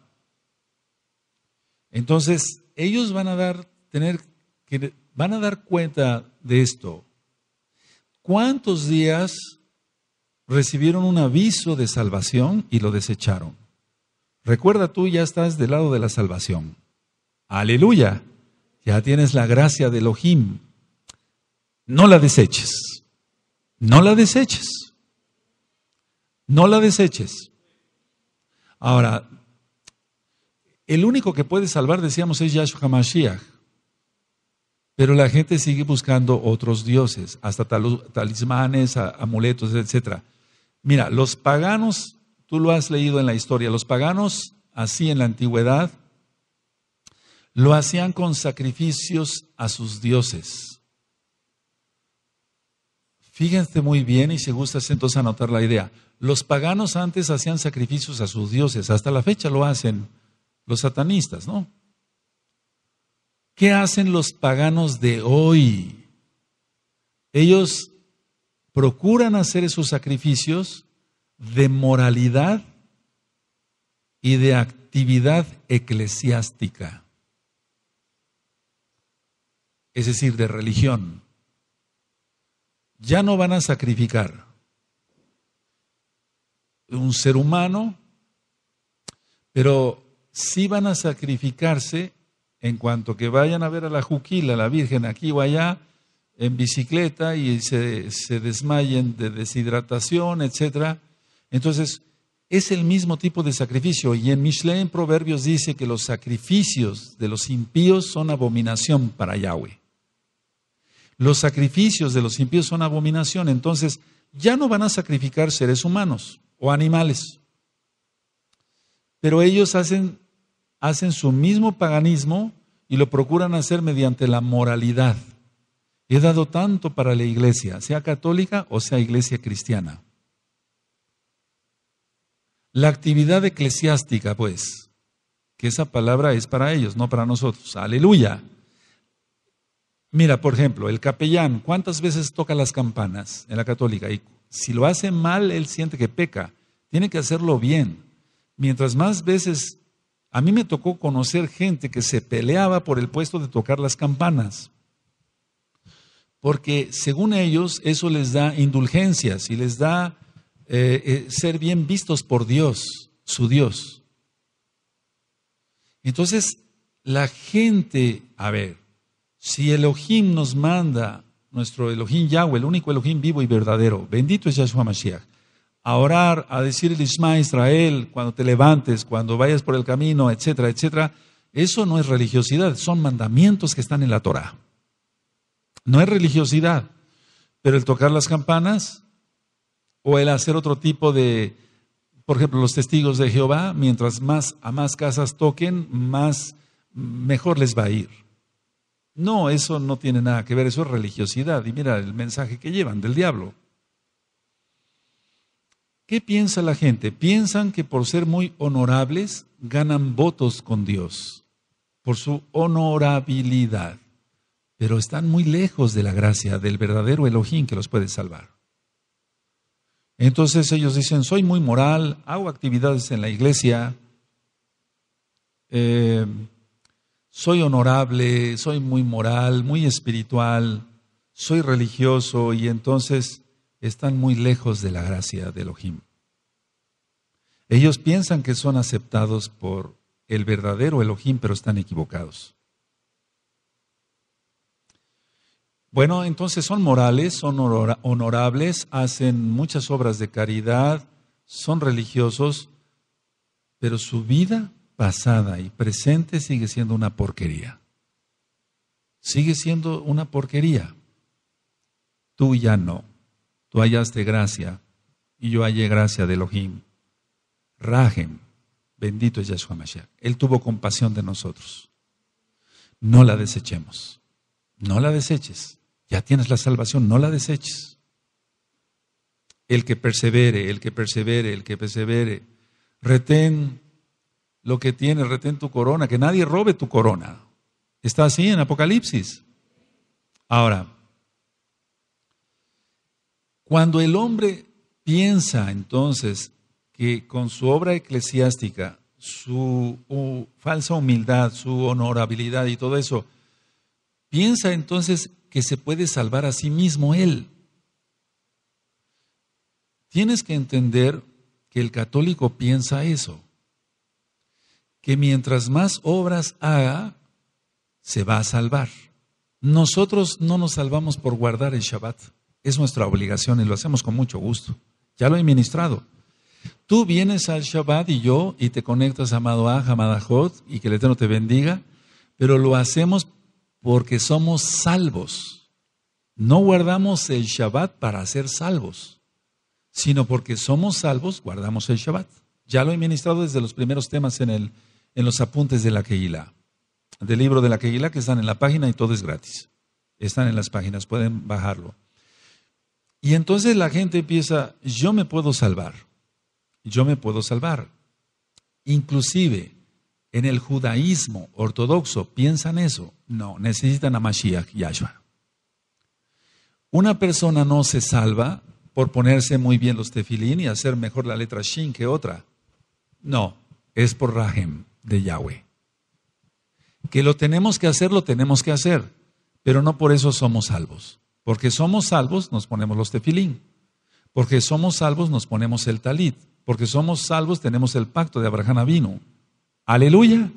Entonces, ellos van a dar tener que van a dar cuenta de esto. ¿Cuántos días recibieron un aviso de salvación y lo desecharon? Recuerda, tú ya estás del lado de la salvación. Aleluya. Ya tienes la gracia de Elohim. No la deseches. No la deseches. No la deseches. Ahora, el único que puede salvar, decíamos, es Yahshua Mashiach. Pero la gente sigue buscando otros dioses, hasta talismanes, amuletos, etc. Mira, los paganos, tú lo has leído en la historia, los paganos, así en la antigüedad, lo hacían con sacrificios a sus dioses. Fíjense muy bien y si gusta entonces anotar la idea. Los paganos antes hacían sacrificios a sus dioses, hasta la fecha lo hacen los satanistas, ¿no? ¿Qué hacen los paganos de hoy? Ellos procuran hacer esos sacrificios de moralidad y de actividad eclesiástica, es decir, de religión. Ya no van a sacrificar un ser humano, pero sí van a sacrificarse en cuanto que vayan a ver a la Juquila, a la Virgen, aquí o allá, en bicicleta y se, se desmayen de deshidratación, etc. Entonces, es el mismo tipo de sacrificio. Y en Mishle, en Proverbios, dice que los sacrificios de los impíos son abominación para Yahweh. Los sacrificios de los impíos son abominación. Entonces, ya no van a sacrificar seres humanos o animales. Pero ellos hacen hacen su mismo paganismo y lo procuran hacer mediante la moralidad. He dado tanto para la iglesia, sea católica o sea iglesia cristiana. La actividad eclesiástica, pues, que esa palabra es para ellos, no para nosotros. Aleluya. Mira, por ejemplo, el capellán, ¿cuántas veces toca las campanas en la católica? Y si lo hace mal, él siente que peca. Tiene que hacerlo bien. Mientras más veces a mí me tocó conocer gente que se peleaba por el puesto de tocar las campanas, porque según ellos eso les da indulgencias y les da eh, eh, ser bien vistos por Dios, su Dios. Entonces, la gente, a ver, si Elohim nos manda, nuestro Elohim Yahweh, el único Elohim vivo y verdadero, bendito es Yahshua Mashiach, a orar, a decir el Isma Israel cuando te levantes, cuando vayas por el camino, etcétera, etcétera, eso no es religiosidad, son mandamientos que están en la Torah. No es religiosidad, pero el tocar las campanas o el hacer otro tipo de, por ejemplo, los testigos de Jehová, mientras más a más casas toquen, más mejor les va a ir. No, eso no tiene nada que ver, eso es religiosidad. Y mira el mensaje que llevan del diablo. ¿Qué piensa la gente? Piensan que por ser muy honorables ganan votos con Dios, por su honorabilidad, pero están muy lejos de la gracia del verdadero Elohim que los puede salvar. Entonces ellos dicen, soy muy moral, hago actividades en la iglesia, eh, soy honorable, soy muy moral, muy espiritual, soy religioso y entonces están muy lejos de la gracia de Elohim. Ellos piensan que son aceptados por el verdadero Elohim, pero están equivocados. Bueno, entonces son morales, son honorables, hacen muchas obras de caridad, son religiosos, pero su vida pasada y presente sigue siendo una porquería. Sigue siendo una porquería. Tú ya no. Tú hallaste gracia y yo hallé gracia de Elohim. Rajem, bendito es Yeshua Mashiach. Él tuvo compasión de nosotros. No la desechemos. No la deseches. Ya tienes la salvación, no la deseches. El que persevere, el que persevere, el que persevere. Retén lo que tienes, retén tu corona, que nadie robe tu corona. Está así en Apocalipsis. Ahora, cuando el hombre piensa entonces que con su obra eclesiástica, su falsa humildad, su honorabilidad y todo eso, piensa entonces que se puede salvar a sí mismo él. Tienes que entender que el católico piensa eso, que mientras más obras haga, se va a salvar. Nosotros no nos salvamos por guardar el Shabbat. Es nuestra obligación y lo hacemos con mucho gusto. Ya lo he ministrado. Tú vienes al Shabbat y yo y te conectas Amado Ah, a Jod, y que el Eterno te bendiga, pero lo hacemos porque somos salvos. No guardamos el Shabbat para ser salvos, sino porque somos salvos, guardamos el Shabbat. Ya lo he ministrado desde los primeros temas en, el, en los apuntes de la Keilah, del libro de la Keilah que están en la página y todo es gratis. Están en las páginas, pueden bajarlo. Y entonces la gente empieza, yo me puedo salvar, yo me puedo salvar. Inclusive en el judaísmo ortodoxo piensan eso. No, necesitan a Mashiach Yahshua. Una persona no se salva por ponerse muy bien los tefilín y hacer mejor la letra Shin que otra. No, es por Rahem de Yahweh. Que lo tenemos que hacer, lo tenemos que hacer, pero no por eso somos salvos. Porque somos salvos, nos ponemos los tefilín. Porque somos salvos, nos ponemos el talit. Porque somos salvos, tenemos el pacto de Abraham vino. Aleluya.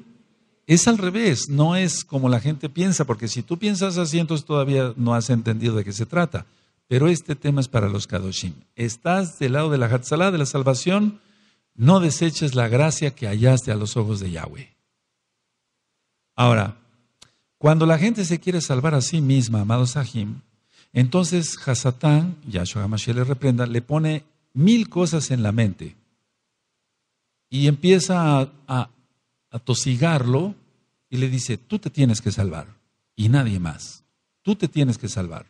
Es al revés, no es como la gente piensa, porque si tú piensas así, entonces todavía no has entendido de qué se trata. Pero este tema es para los Kadoshim. Estás del lado de la Hatzalá, de la salvación, no deseches la gracia que hallaste a los ojos de Yahweh. Ahora, cuando la gente se quiere salvar a sí misma, amados Sahim, entonces Hasatán, Yahshua HaMashiach le reprenda, le pone mil cosas en la mente y empieza a, a tosigarlo y le dice, tú te tienes que salvar y nadie más, tú te tienes que salvar.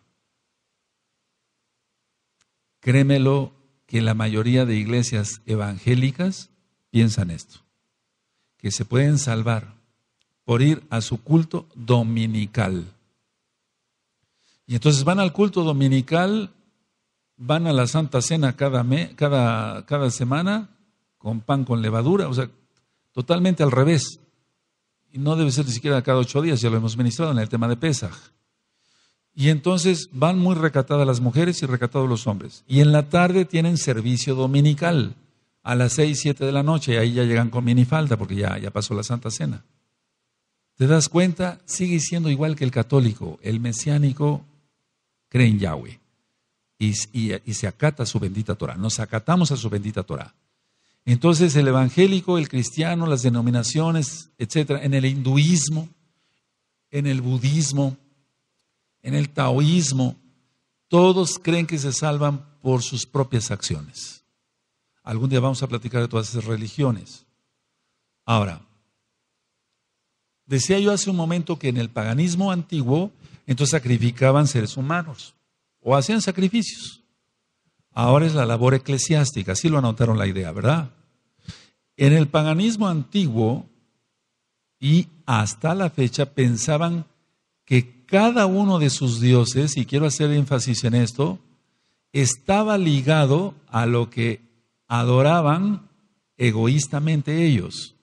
Créemelo que la mayoría de iglesias evangélicas piensan esto, que se pueden salvar por ir a su culto dominical. Y entonces van al culto dominical, van a la Santa Cena cada, semana con pan con levadura, o sea, totalmente al revés. Y no debe ser ni siquiera cada ocho días, ya lo hemos ministrado en el tema de Pesaj. Y entonces van muy recatadas las mujeres y recatados los hombres. Y en la tarde tienen servicio dominical a las seis, siete de la noche. Y ahí ya llegan con minifalda porque ya, ya pasó la Santa Cena. ¿Te das cuenta? Sigue siendo igual que el católico. El mesiánico creen en Yahweh y, se acata a su bendita Torah. Nos acatamos a su bendita Torah. Entonces el evangélico, el cristiano, las denominaciones, etcétera, en el hinduismo, en el budismo, en el taoísmo, todos creen que se salvan por sus propias acciones. Algún día vamos a platicar de todas esas religiones. Ahora, decía yo hace un momento que en el paganismo antiguo entonces sacrificaban seres humanos o hacían sacrificios. Ahora es la labor eclesiástica, así lo anotaron la idea, ¿verdad? En el paganismo antiguo y hasta la fecha pensaban que cada uno de sus dioses, y quiero hacer énfasis en esto, estaba ligado a lo que adoraban egoístamente ellos.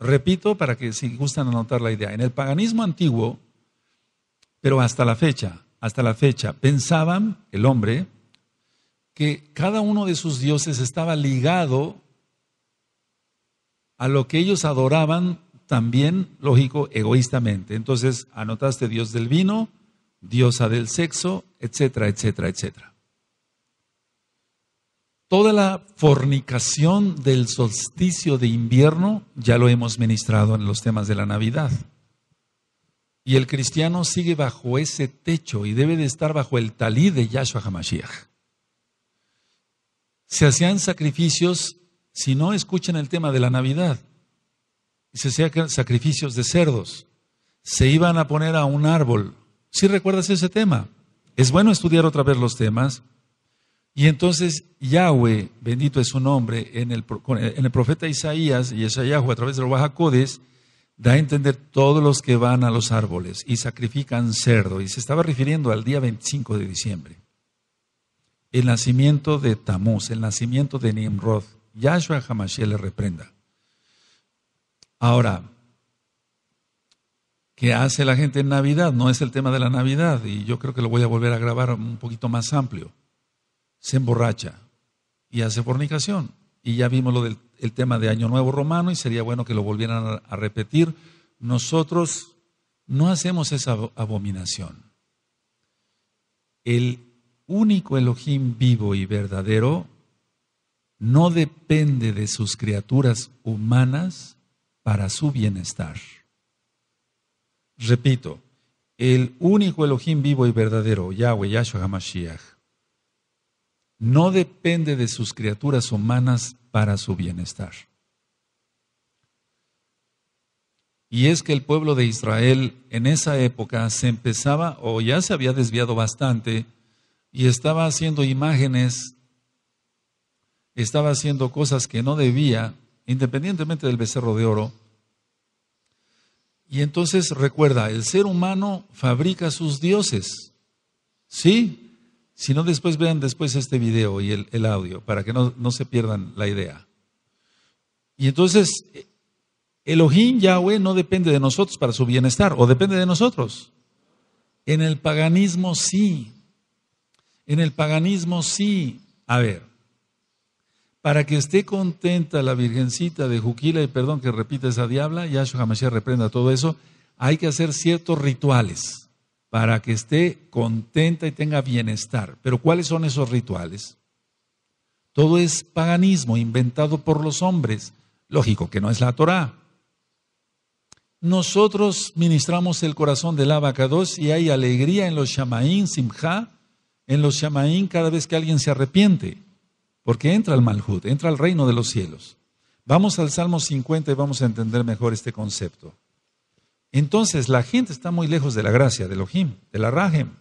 Repito para que si gustan anotar la idea. En el paganismo antiguo, pero hasta la fecha, hasta la fecha, pensaban, el hombre, que cada uno de sus dioses estaba ligado a lo que ellos adoraban también, lógico, egoístamente. Entonces, anotaste Dios del vino, diosa del sexo, etcétera, etcétera, etcétera. Toda la fornicación del solsticio de invierno ya lo hemos ministrado en los temas de la Navidad. Y el cristiano sigue bajo ese techo y debe de estar bajo el talí de Yahshua HaMashiach. Se hacían sacrificios, si no escuchan el tema de la Navidad, se hacían sacrificios de cerdos, se iban a poner a un árbol. Si ¿Sí recuerdas ese tema, es bueno estudiar otra vez los temas. Y entonces Yahweh, bendito es su nombre, en el, profeta Isaías y Yahweh a través de los Bajacodes, da a entender todos los que van a los árboles y sacrifican cerdo, y se estaba refiriendo al día 25 de diciembre, el nacimiento de Tamuz, el nacimiento de Nimrod, Yahshua Hamashiach le reprenda. Ahora, ¿qué hace la gente en Navidad? No es el tema de la Navidad, y yo creo que lo voy a volver a grabar un poquito más amplio. Se emborracha y hace fornicación, y ya vimos lo del el tema de Año Nuevo Romano y sería bueno que lo volvieran a repetir. Nosotros no hacemos esa abominación. El único Elohim vivo y verdadero no depende de sus criaturas humanas para su bienestar. Repito, el único Elohim vivo y verdadero, Yahweh, Yahshua HaMashiach, no depende de sus criaturas humanas para su bienestar. Y es que el pueblo de Israel en esa época se empezaba o ya se había desviado bastante y estaba haciendo imágenes, estaba haciendo cosas que no debía, independientemente del becerro de oro. Y entonces recuerda, el ser humano fabrica sus dioses. ¿Sí? Si no, después vean después este video y el, audio para que no, no, se pierdan la idea. Y entonces, el Elohim Yahweh no depende de nosotros para su bienestar, o depende de nosotros. En el paganismo sí. En el paganismo sí. A ver, para que esté contenta la Virgencita de Juquila, y perdón que repita esa diabla, y Yahshua Hamashiach reprenda todo eso, hay que hacer ciertos rituales para que esté contenta y tenga bienestar. Pero ¿cuáles son esos rituales? Todo es paganismo inventado por los hombres. Lógico que no es la Torá. Nosotros ministramos el corazón del abacados y hay alegría en los shamaín, simjá, en los shamaín cada vez que alguien se arrepiente, porque entra el Malhut, entra el reino de los cielos. Vamos al Salmo 50 y vamos a entender mejor este concepto. Entonces la gente está muy lejos de la gracia, del Ojim, de la Rajem.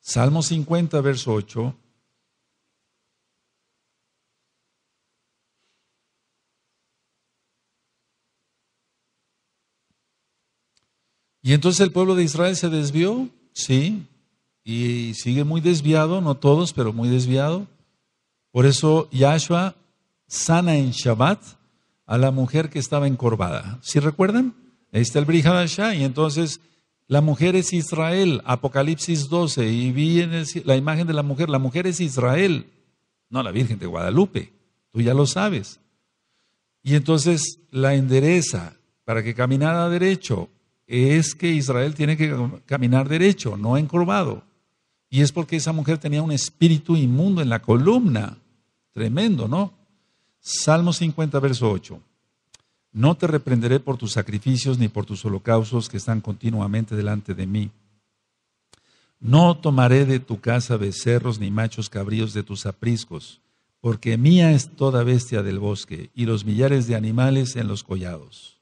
Salmo 50, verso 8. Y entonces el pueblo de Israel se desvió, sí, y sigue muy desviado, no todos, pero muy desviado. Por eso Yahshua sana en Shabbat a la mujer que estaba encorvada. ¿si recuerdan? Ahí está el Brihadasha Y entonces la mujer es Israel, Apocalipsis 12. Y vi en la imagen de la mujer, la mujer es Israel, no la Virgen de Guadalupe. Tú ya lo sabes. Y entonces la endereza para que caminara derecho. Es que Israel tiene que caminar derecho, no encorvado. Y es porque esa mujer tenía un espíritu inmundo en la columna. Tremendo, ¿no? Salmo 50, verso 8. No te reprenderé por tus sacrificios ni por tus holocaustos que están continuamente delante de mí. No tomaré de tu casa becerros ni machos cabríos de tus apriscos, porque mía es toda bestia del bosque y los millares de animales en los collados.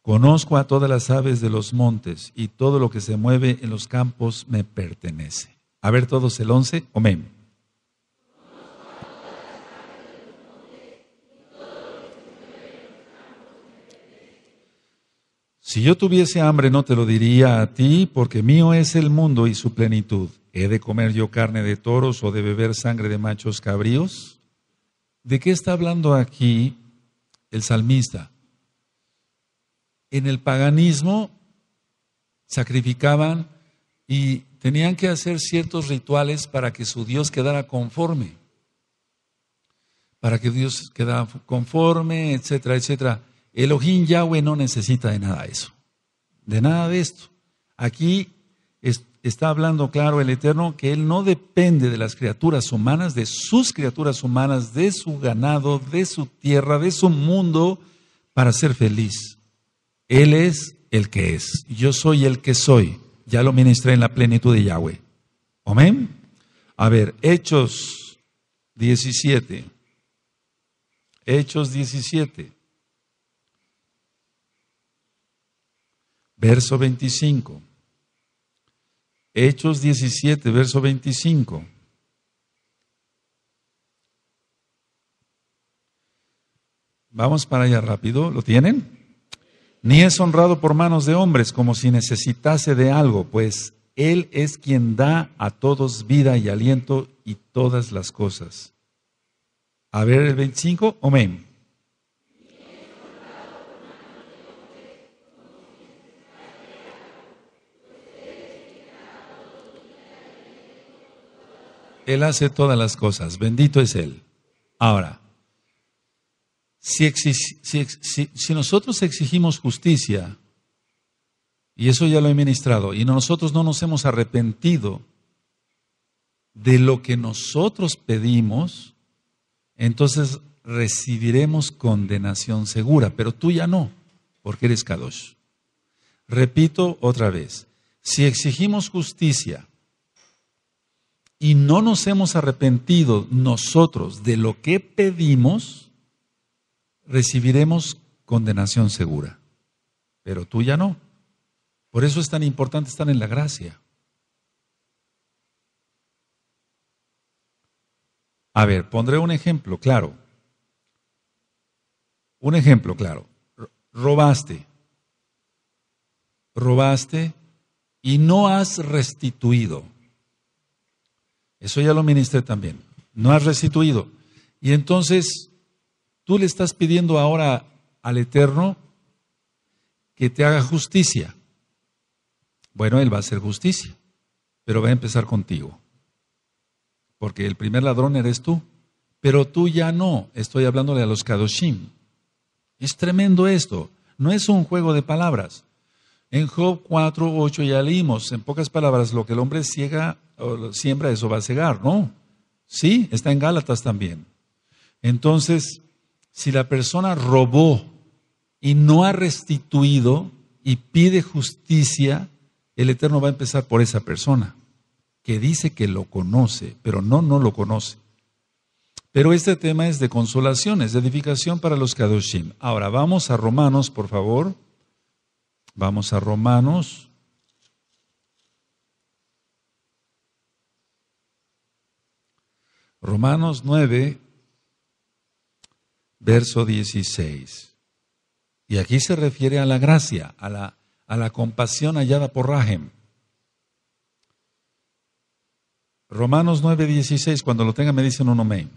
Conozco a todas las aves de los montes y todo lo que se mueve en los campos me pertenece. A ver todos el once. amén. Si yo tuviese hambre no te lo diría a ti, porque mío es el mundo y su plenitud. ¿He de comer yo carne de toros o de beber sangre de machos cabríos? ¿De qué está hablando aquí el salmista? En el paganismo sacrificaban y tenían que hacer ciertos rituales para que su Dios quedara conforme, para que Dios quedara conforme, etcétera, etcétera. Elohim Yahweh no necesita de nada de eso, de nada de esto. Aquí está hablando claro el Eterno que Él no depende de las criaturas humanas, de sus criaturas humanas, de su ganado, de su tierra, de su mundo, para ser feliz. Él es el que es. Yo soy el que soy. Ya lo ministré en la plenitud de Yahweh. Amén. A ver, Hechos 17. Hechos 17. verso 25. Hechos 17, verso 25. Vamos para allá rápido, ¿lo tienen? Ni es honrado por manos de hombres como si necesitase de algo, pues Él es quien da a todos vida y aliento y todas las cosas. A ver el 25, amén. Él hace todas las cosas, bendito es Él. Ahora, si, nosotros exigimos justicia, y eso ya lo he ministrado, y nosotros no nos hemos arrepentido de lo que nosotros pedimos, entonces recibiremos condenación segura, pero tú ya no, porque eres Kadosh. Repito otra vez, si exigimos justicia, y no nos hemos arrepentido nosotros de lo que pedimos, recibiremos condenación segura. Pero tú ya no. Por eso es tan importante estar en la gracia. A ver, pondré un ejemplo, claro. Un ejemplo, claro. Robaste. Robaste y no has restituido. Eso ya lo ministré también. No has restituido. Y entonces, tú le estás pidiendo ahora al Eterno que te haga justicia. Bueno, Él va a hacer justicia, pero va a empezar contigo. Porque el primer ladrón eres tú, pero tú ya no. Estoy hablándole a los Kadoshim. Es tremendo esto. No es un juego de palabras. En Job 4, 8 ya leímos, en pocas palabras, lo que el hombre ciega, o siembra, eso va a cegar, ¿no? Sí, está en Gálatas también. Entonces, si la persona robó y no ha restituido y pide justicia, el Eterno va a empezar por esa persona, que dice que lo conoce, pero no, no lo conoce. Pero este tema es de consolaciones, de edificación para los Kadoshim. Ahora, vamos a Romanos, por favor. Vamos a Romanos. Romanos 9, verso 16. Y aquí se refiere a la gracia, a la, a la compasión hallada por Rahem. Romanos 9, 16, cuando lo tenga me dicen un amén.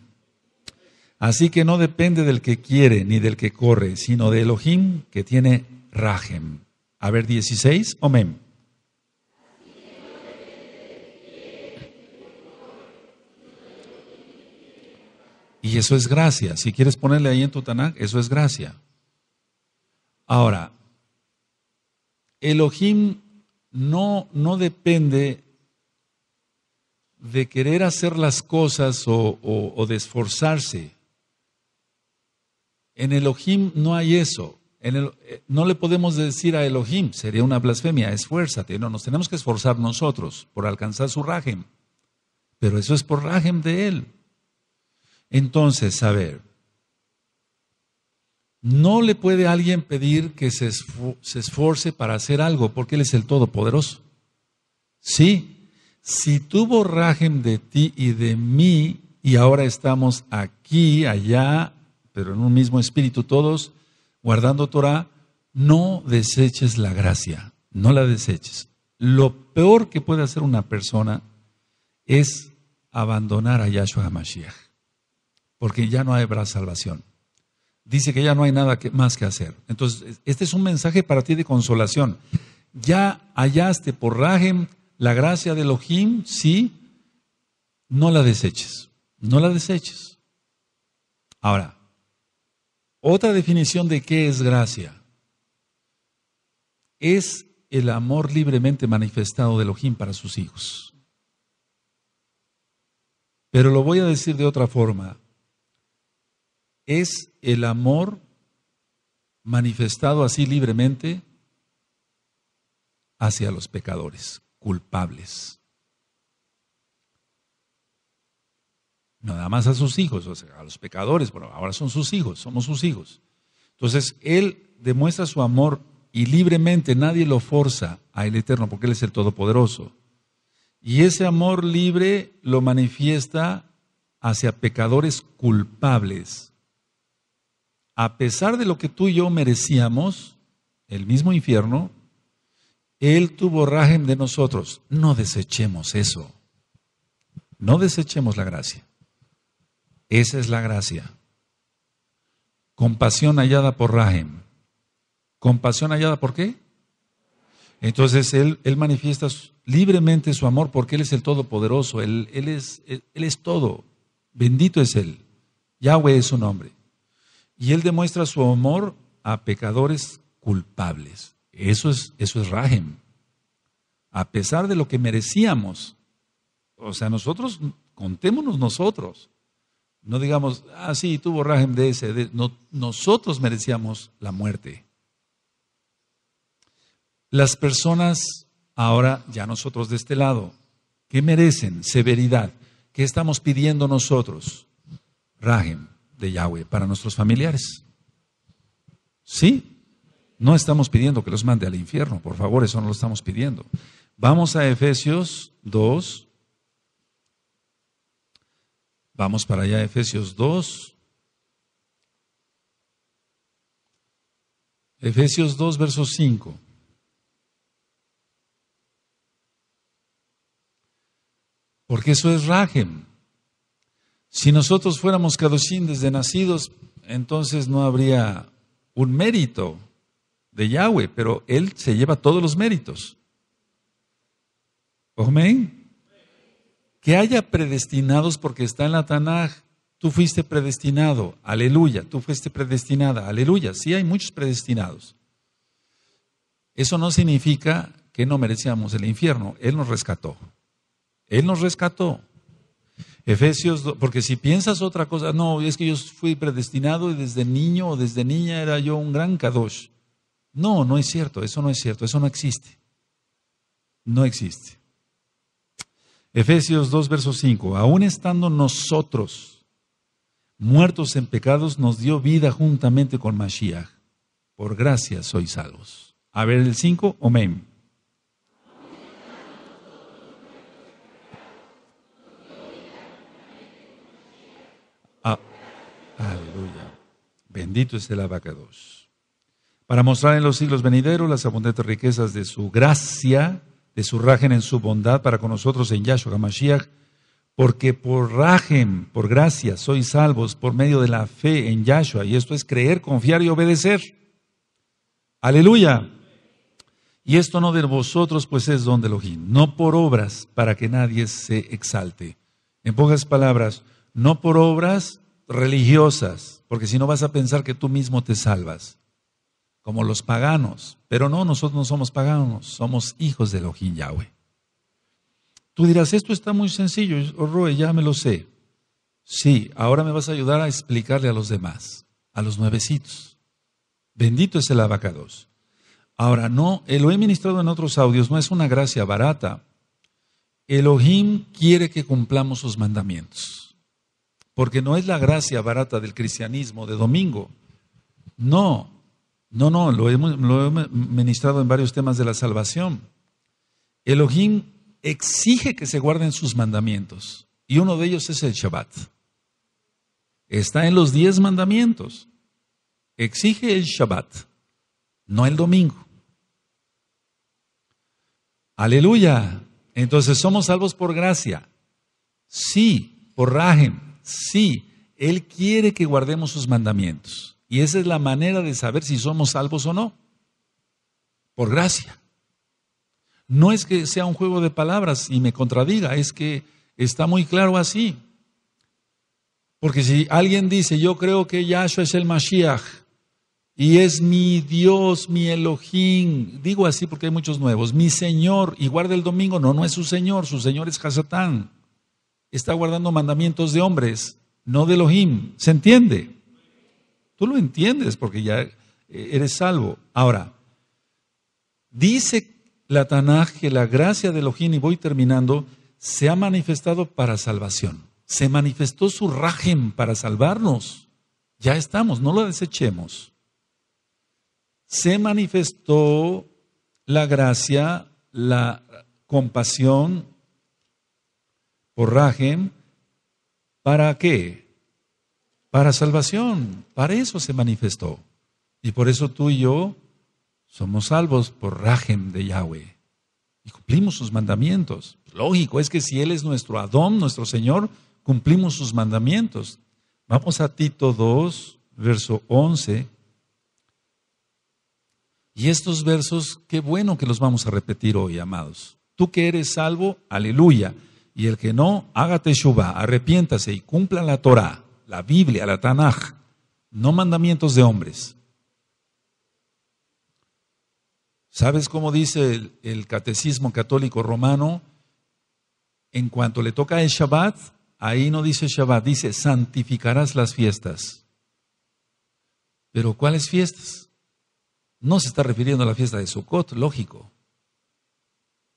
Así que no depende del que quiere ni del que corre, sino de Elohim que tiene Rahem. A ver, 16, amén. Y eso es gracia. Si quieres ponerle ahí en tu eso es gracia. Ahora, Elohim no, no depende de querer hacer las cosas o de esforzarse. En Elohim no hay eso. Eh, no le podemos decir a Elohim, sería una blasfemia, esfuérzate. No, nos tenemos que esforzar nosotros por alcanzar su rajem. Pero eso es por rajem de él. Entonces, a ver, no le puede alguien pedir que se, esforce para hacer algo, porque él es el Todopoderoso. Sí, si tuvo rajem de ti y de mí, y ahora estamos aquí, allá, pero en un mismo espíritu todos, guardando Torah, no deseches la gracia, no la deseches. Lo peor que puede hacer una persona es abandonar a Yahshua HaMashiach, porque ya no habrá salvación. Dice que ya no hay nada más que hacer. Entonces, este es un mensaje para ti de consolación. Ya hallaste por Rahem la gracia de Elohim, sí, no la deseches, no la deseches. Ahora, otra definición de qué es gracia. Es el amor libremente manifestado de Elohim para sus hijos. Pero lo voy a decir de otra forma. Es el amor manifestado así libremente hacia los pecadores culpables. nada más a sus hijos, a los pecadores, Bueno, ahora son sus hijos, somos sus hijos. Entonces, Él demuestra su amor y libremente nadie lo forza a el Eterno, porque Él es el Todopoderoso. Y ese amor libre lo manifiesta hacia pecadores culpables. A pesar de lo que tú y yo merecíamos, el mismo infierno, Él tuvo rajem de nosotros. No desechemos eso. No desechemos la gracia. Esa es la gracia. Compasión hallada por Rahem. ¿Compasión hallada por qué? Entonces él, él, manifiesta libremente su amor porque Él es el Todopoderoso, Él, él, es, él, es, todo. Bendito es Él. Yahweh es su nombre. Y Él demuestra su amor a pecadores culpables. Eso es, eso es Rahem. A pesar de lo que merecíamos. O sea, nosotros, contémonos nosotros. No digamos, ah, sí, tuvo rajem de ese. nosotros merecíamos la muerte. Las personas, ahora ya nosotros de este lado, ¿qué merecen? Severidad. ¿Qué estamos pidiendo nosotros? Rajem de Yahweh para nuestros familiares. ¿Sí? No estamos pidiendo que los mande al infierno, por favor, eso no lo estamos pidiendo. Vamos a Efesios 2, Vamos para allá, Efesios 2. Efesios 2, verso 5. Porque eso es rajem. Si nosotros fuéramos caducín desde nacidos, entonces no habría un mérito de Yahweh, pero Él se lleva todos los méritos que haya predestinados porque está en la Tanaj. Tú fuiste predestinado, aleluya. Tú fuiste predestinada, aleluya. Sí hay muchos predestinados. Eso no significa que no merecíamos el infierno. Él nos rescató. Él nos rescató. Efesios, porque si piensas otra cosa, no, es que yo fui predestinado y desde niño o desde niña era yo un gran kadosh. No, no es cierto, eso no es cierto, eso no existe. No existe. Efesios 2, verso 5, aún estando nosotros muertos en pecados, nos dio vida juntamente con Mashiach. Por gracia sois salvos. A ver el 5, omén. Ah, aleluya. Bendito es el abacados. Para mostrar en los siglos venideros las abundantes riquezas de su gracia de su rajen en su bondad para con nosotros en Yahshua Mashiach, porque por rajen, por gracia, sois salvos por medio de la fe en Yahshua, y esto es creer, confiar y obedecer. Aleluya. Y esto no de vosotros, pues es donde de Elohim, no por obras para que nadie se exalte. En pocas palabras, no por obras religiosas, porque si no vas a pensar que tú mismo te salvas como los paganos. Pero no, nosotros no somos paganos, somos hijos de Elohim Yahweh. Tú dirás, esto está muy sencillo, oh, ya me lo sé. Sí, ahora me vas a ayudar a explicarle a los demás, a los nuevecitos. Bendito es el abacados. Ahora, no, eh, lo he ministrado en otros audios, no es una gracia barata. Elohim quiere que cumplamos sus mandamientos, porque no es la gracia barata del cristianismo de domingo. No, no, no, lo hemos, lo ministrado en varios temas de la salvación. Elohim exige que se guarden sus mandamientos. Y uno de ellos es el Shabbat. Está en los diez mandamientos. Exige el Shabbat, no el domingo. Aleluya. Entonces somos salvos por gracia. Sí, por Rajem. Sí, Él quiere que guardemos sus mandamientos. Y esa es la manera de saber si somos salvos o no. Por gracia. No es que sea un juego de palabras y me contradiga, es que está muy claro así. Porque si alguien dice, yo creo que Yahshua es el Mashiach y es mi Dios, mi Elohim, digo así porque hay muchos nuevos, mi Señor y guarda el domingo, no, no es su Señor, su Señor es Hasatán. Está guardando mandamientos de hombres, no de Elohim. ¿Se entiende? Tú lo entiendes porque ya eh, eres salvo. Ahora, dice la Tanaj que la gracia de Elohim, y voy terminando, se ha manifestado para salvación. Se manifestó su rajem para salvarnos. Ya estamos, no lo desechemos. Se manifestó la gracia, la compasión por rajem. ¿Para qué? para salvación. Para eso se manifestó. Y por eso tú y yo somos salvos por Rahem de Yahweh. Y cumplimos sus mandamientos. Lógico, es que si Él es nuestro Adón, nuestro Señor, cumplimos sus mandamientos. Vamos a Tito 2, verso 11. Y estos versos, qué bueno que los vamos a repetir hoy, amados. Tú que eres salvo, aleluya. Y el que no, hágate Shubá, arrepiéntase y cumpla la Torá la Biblia, la Tanaj, no mandamientos de hombres. ¿Sabes cómo dice el, catecismo católico romano? En cuanto le toca el Shabbat, ahí no dice Shabbat, dice santificarás las fiestas. Pero ¿cuáles fiestas? No se está refiriendo a la fiesta de Sukkot, lógico.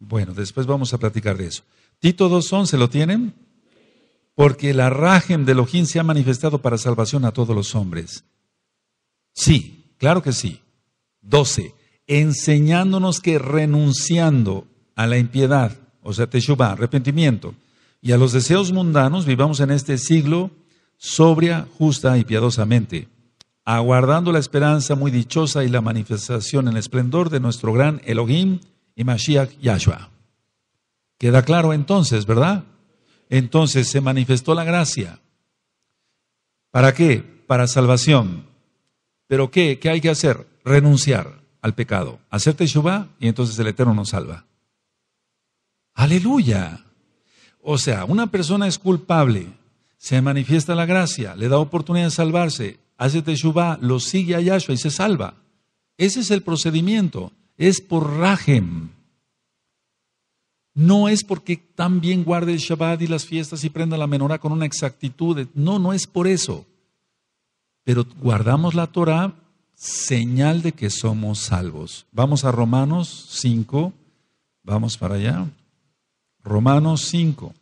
Bueno, después vamos a platicar de eso. Tito 2.11, ¿lo tienen? porque la rajem de Elohim se ha manifestado para salvación a todos los hombres. Sí, claro que sí. 12. Enseñándonos que renunciando a la impiedad, o sea, Teshuvah, arrepentimiento, y a los deseos mundanos, vivamos en este siglo sobria, justa y piadosamente, aguardando la esperanza muy dichosa y la manifestación en esplendor de nuestro gran Elohim y Mashiach Yahshua. Queda claro entonces, ¿verdad? entonces se manifestó la gracia. ¿Para qué? Para salvación. ¿Pero qué? ¿Qué hay que hacer? Renunciar al pecado. Hacerte Shubá y entonces el Eterno nos salva. Aleluya. O sea, una persona es culpable, se manifiesta la gracia, le da oportunidad de salvarse, hace Teshuvah, lo sigue a Yahshua y se salva. Ese es el procedimiento. Es por Rajem. No es porque tan bien guarde el Shabbat y las fiestas y prenda la menorá con una exactitud. No, no es por eso. Pero guardamos la Torah, señal de que somos salvos. Vamos a Romanos 5. Vamos para allá. Romanos 5,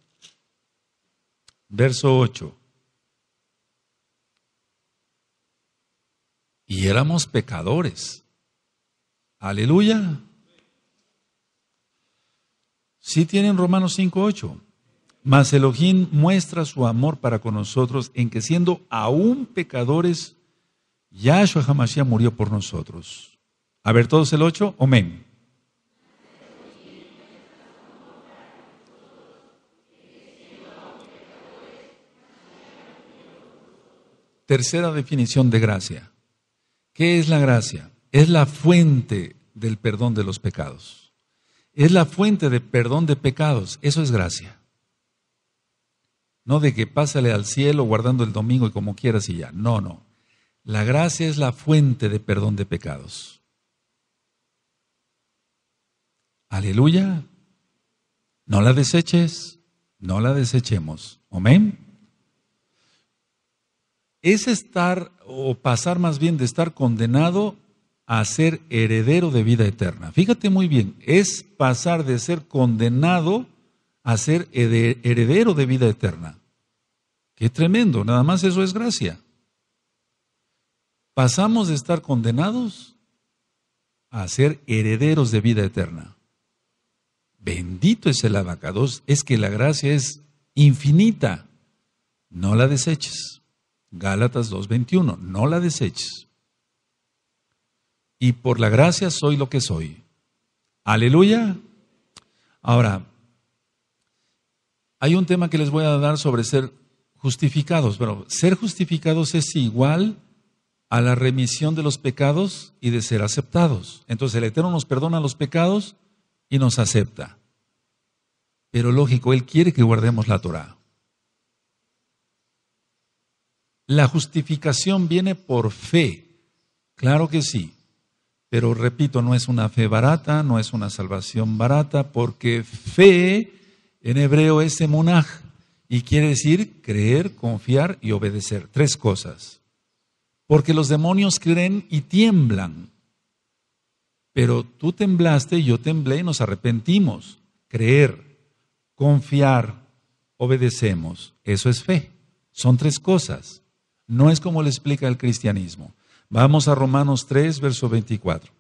verso 8. Y éramos pecadores. Aleluya. Si sí tienen Romanos 5.8. Mas Elohim muestra su amor para con nosotros en que siendo aún pecadores, Yahshua Hamashiach murió por nosotros. A ver todos el 8. Amén. Tercera definición de gracia. ¿Qué es la gracia? Es la fuente del perdón de los pecados es la fuente de perdón de pecados. Eso es gracia. No de que pásale al cielo guardando el domingo y como quieras y ya. No, no. La gracia es la fuente de perdón de pecados. Aleluya. No la deseches, no la desechemos. Amén. Es estar o pasar más bien de estar condenado a ser heredero de vida eterna. Fíjate muy bien, es pasar de ser condenado a ser heredero de vida eterna. Qué tremendo, nada más eso es gracia. Pasamos de estar condenados a ser herederos de vida eterna. Bendito es el abacados, es que la gracia es infinita. No la deseches. Gálatas 2.21, no la deseches y por la gracia soy lo que soy. Aleluya. Ahora, hay un tema que les voy a dar sobre ser justificados, Bueno, ser justificados es igual a la remisión de los pecados y de ser aceptados. Entonces el Eterno nos perdona los pecados y nos acepta. Pero lógico, Él quiere que guardemos la Torah. La justificación viene por fe. Claro que sí. Pero repito, no es una fe barata, no es una salvación barata, porque fe en hebreo es monaj y quiere decir creer, confiar y obedecer. Tres cosas. Porque los demonios creen y tiemblan. Pero tú temblaste, yo temblé y nos arrepentimos. Creer, confiar, obedecemos. Eso es fe. Son tres cosas. No es como lo explica el cristianismo. Vamos a Romanos 3, verso 24.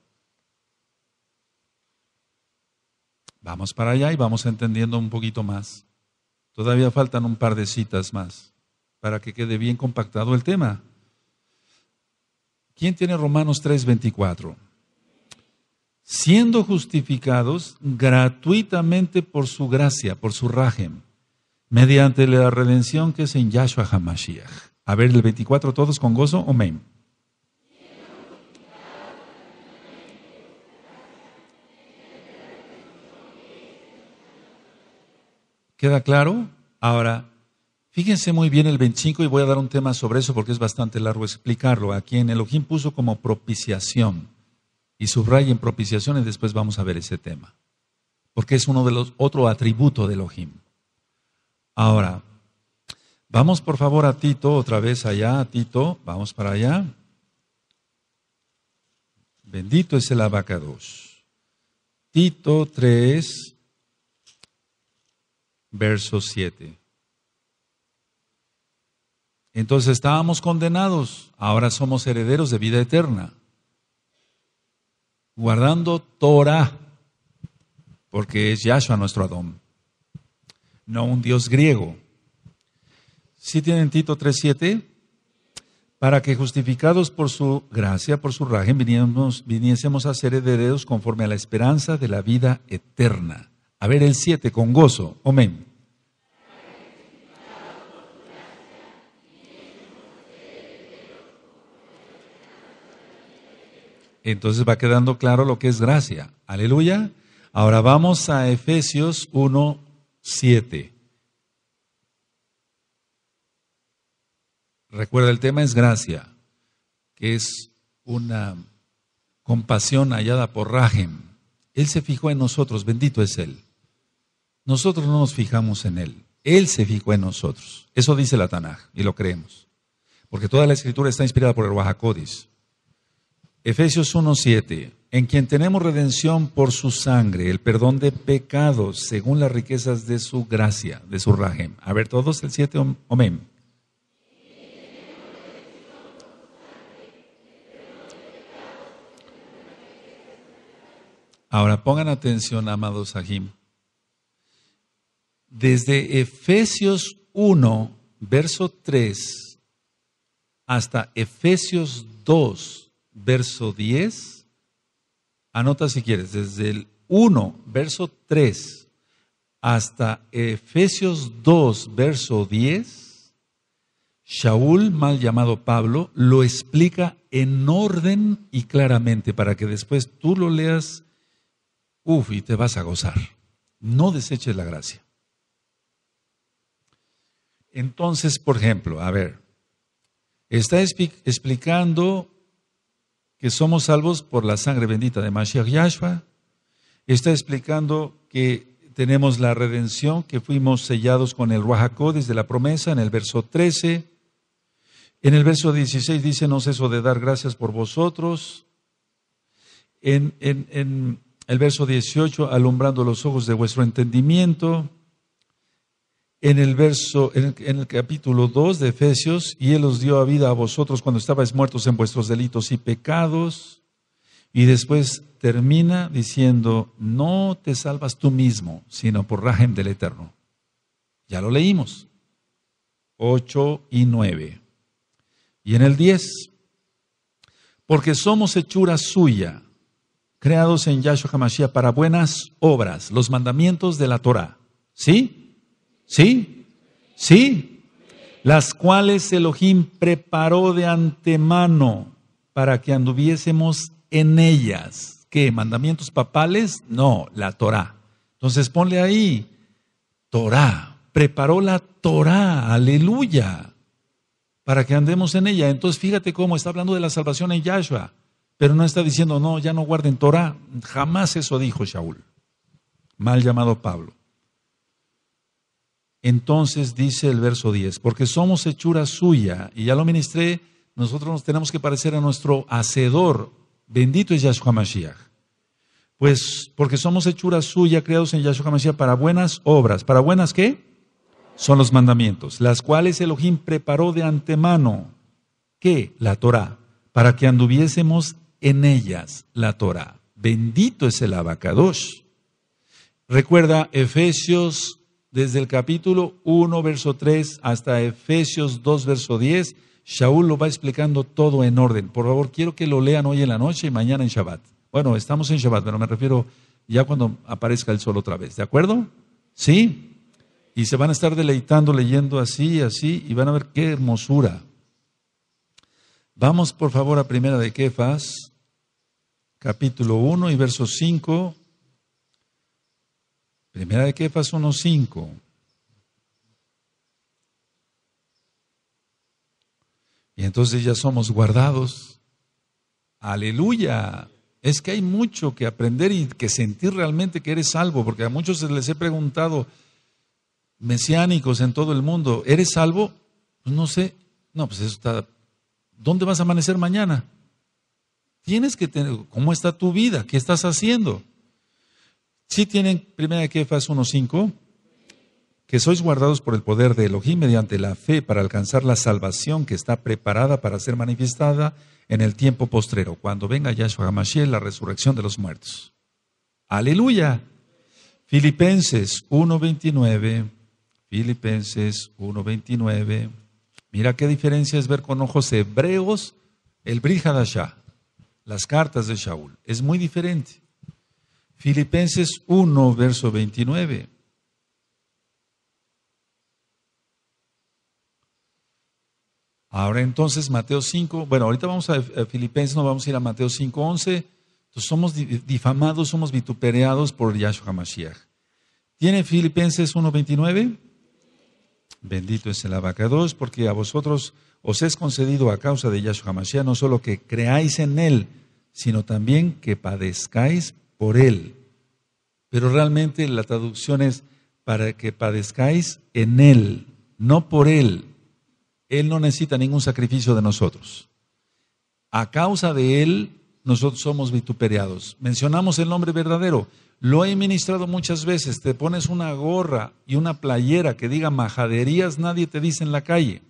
Vamos para allá y vamos entendiendo un poquito más. Todavía faltan un par de citas más para que quede bien compactado el tema. ¿Quién tiene Romanos 3, 24? Siendo justificados gratuitamente por su gracia, por su rajem, mediante la redención que es en Yahshua HaMashiach. A ver, el 24 todos con gozo, amén. ¿Queda claro? Ahora, fíjense muy bien el 25 y voy a dar un tema sobre eso porque es bastante largo explicarlo. Aquí en Elohim puso como propiciación. Y subrayen propiciación y después vamos a ver ese tema. Porque es uno de los otro atributo de Elohim. Ahora, vamos por favor a Tito, otra vez allá, a Tito, vamos para allá. Bendito es el abacados. Tito 3, verso 7. Entonces estábamos condenados, ahora somos herederos de vida eterna, guardando Torah, porque es Yahshua nuestro Adón, no un Dios griego. Si tienen Tito 3.7, para que justificados por su gracia, por su rajen, viniésemos, viniésemos a ser herederos conforme a la esperanza de la vida eterna. A ver el 7 con gozo, amén. entonces va quedando claro lo que es gracia. Aleluya. Ahora vamos a Efesios 1, 7. Recuerda, el tema es gracia, que es una compasión hallada por Rahem. Él se fijó en nosotros, bendito es Él. Nosotros no nos fijamos en Él, Él se fijó en nosotros. Eso dice la Tanaj y lo creemos. Porque toda la escritura está inspirada por el Wahakodis. Efesios 1.7, en quien tenemos redención por su sangre, el perdón de pecados, según las riquezas de su gracia, de su rajem. A ver, todos el 7, amén. Ahora pongan atención, amados ajim Desde Efesios 1, verso 3, hasta Efesios 2, verso 10. Anota si quieres, desde el 1, verso 3, hasta Efesios 2, verso 10, Shaul, mal llamado Pablo, lo explica en orden y claramente para que después tú lo leas, uff, y te vas a gozar. No deseches la gracia. Entonces, por ejemplo, a ver, está explicando que somos salvos por la sangre bendita de Mashiach Yahshua. Está explicando que tenemos la redención, que fuimos sellados con el Ruajacó desde la promesa en el verso 13. En el verso 16 dice, no ceso de dar gracias por vosotros. En, en el verso 18, alumbrando los ojos de vuestro entendimiento en el verso, en el, capítulo 2 de Efesios, y Él os dio a vida a vosotros cuando estabais muertos en vuestros delitos y pecados. Y después termina diciendo, no te salvas tú mismo, sino por Rajem del Eterno. Ya lo leímos. 8 y 9. Y en el 10, porque somos hechura suya, creados en Yahshua Hamashiach para buenas obras, los mandamientos de la Torah. ¿Sí? ¿Sí? ¿Sí? Las cuales Elohim preparó de antemano para que anduviésemos en ellas. ¿Qué? ¿Mandamientos papales? No, la Torah. Entonces ponle ahí, Torah. Preparó la Torah, aleluya, para que andemos en ella. Entonces fíjate cómo está hablando de la salvación en Yahshua, pero no está diciendo, no, ya no guarden Torah. Jamás eso dijo Shaul, mal llamado Pablo entonces dice el verso 10, porque somos hechura suya, y ya lo ministré, nosotros nos tenemos que parecer a nuestro hacedor, bendito es Yahshua Mashiach. Pues porque somos hechura suya, creados en Yahshua Mashiach para buenas obras, para buenas qué? Son los mandamientos, las cuales Elohim preparó de antemano, ¿qué? La Torah, para que anduviésemos en ellas, la Torah. Bendito es el abacadosh. Recuerda Efesios desde el capítulo 1, verso 3 hasta Efesios 2, verso 10, Shaul lo va explicando todo en orden. Por favor, quiero que lo lean hoy en la noche y mañana en Shabbat. Bueno, estamos en Shabbat, pero me refiero ya cuando aparezca el sol otra vez, ¿de acuerdo? ¿Sí? Y se van a estar deleitando leyendo así, y así, y van a ver qué hermosura. Vamos por favor a Primera de Kefas, capítulo 1 y verso 5 Primera de Kefas 1.5. Y entonces ya somos guardados. Aleluya. Es que hay mucho que aprender y que sentir realmente que eres salvo, porque a muchos les he preguntado, mesiánicos en todo el mundo, ¿eres salvo? Pues no sé. No, pues eso está... ¿Dónde vas a amanecer mañana? Tienes que tener... ¿Cómo está tu vida? ¿Qué estás haciendo? Si tienen primera de Kefas 1.5, que sois guardados por el poder de Elohim mediante la fe para alcanzar la salvación que está preparada para ser manifestada en el tiempo postrero, cuando venga Yahshua Hamashiel la resurrección de los muertos. ¡Aleluya! Filipenses 1.29, Filipenses 1.29. Mira qué diferencia es ver con ojos hebreos el Brihad las cartas de Shaul. Es muy diferente. Filipenses 1, verso 29. Ahora entonces Mateo 5, bueno, ahorita vamos a, Filipenses, no vamos a ir a Mateo 5, 11. Entonces somos difamados, somos vituperados por Yahshua Mashiach. ¿Tiene Filipenses 1, 29? Bendito es el abacados, porque a vosotros os es concedido a causa de Yahshua Mashiach no solo que creáis en él, sino también que padezcáis por Él. Pero realmente la traducción es para que padezcáis en Él, no por Él. Él no necesita ningún sacrificio de nosotros. A causa de Él, nosotros somos vituperados. Mencionamos el nombre verdadero. Lo he ministrado muchas veces. Te pones una gorra y una playera que diga majaderías, nadie te dice en la calle.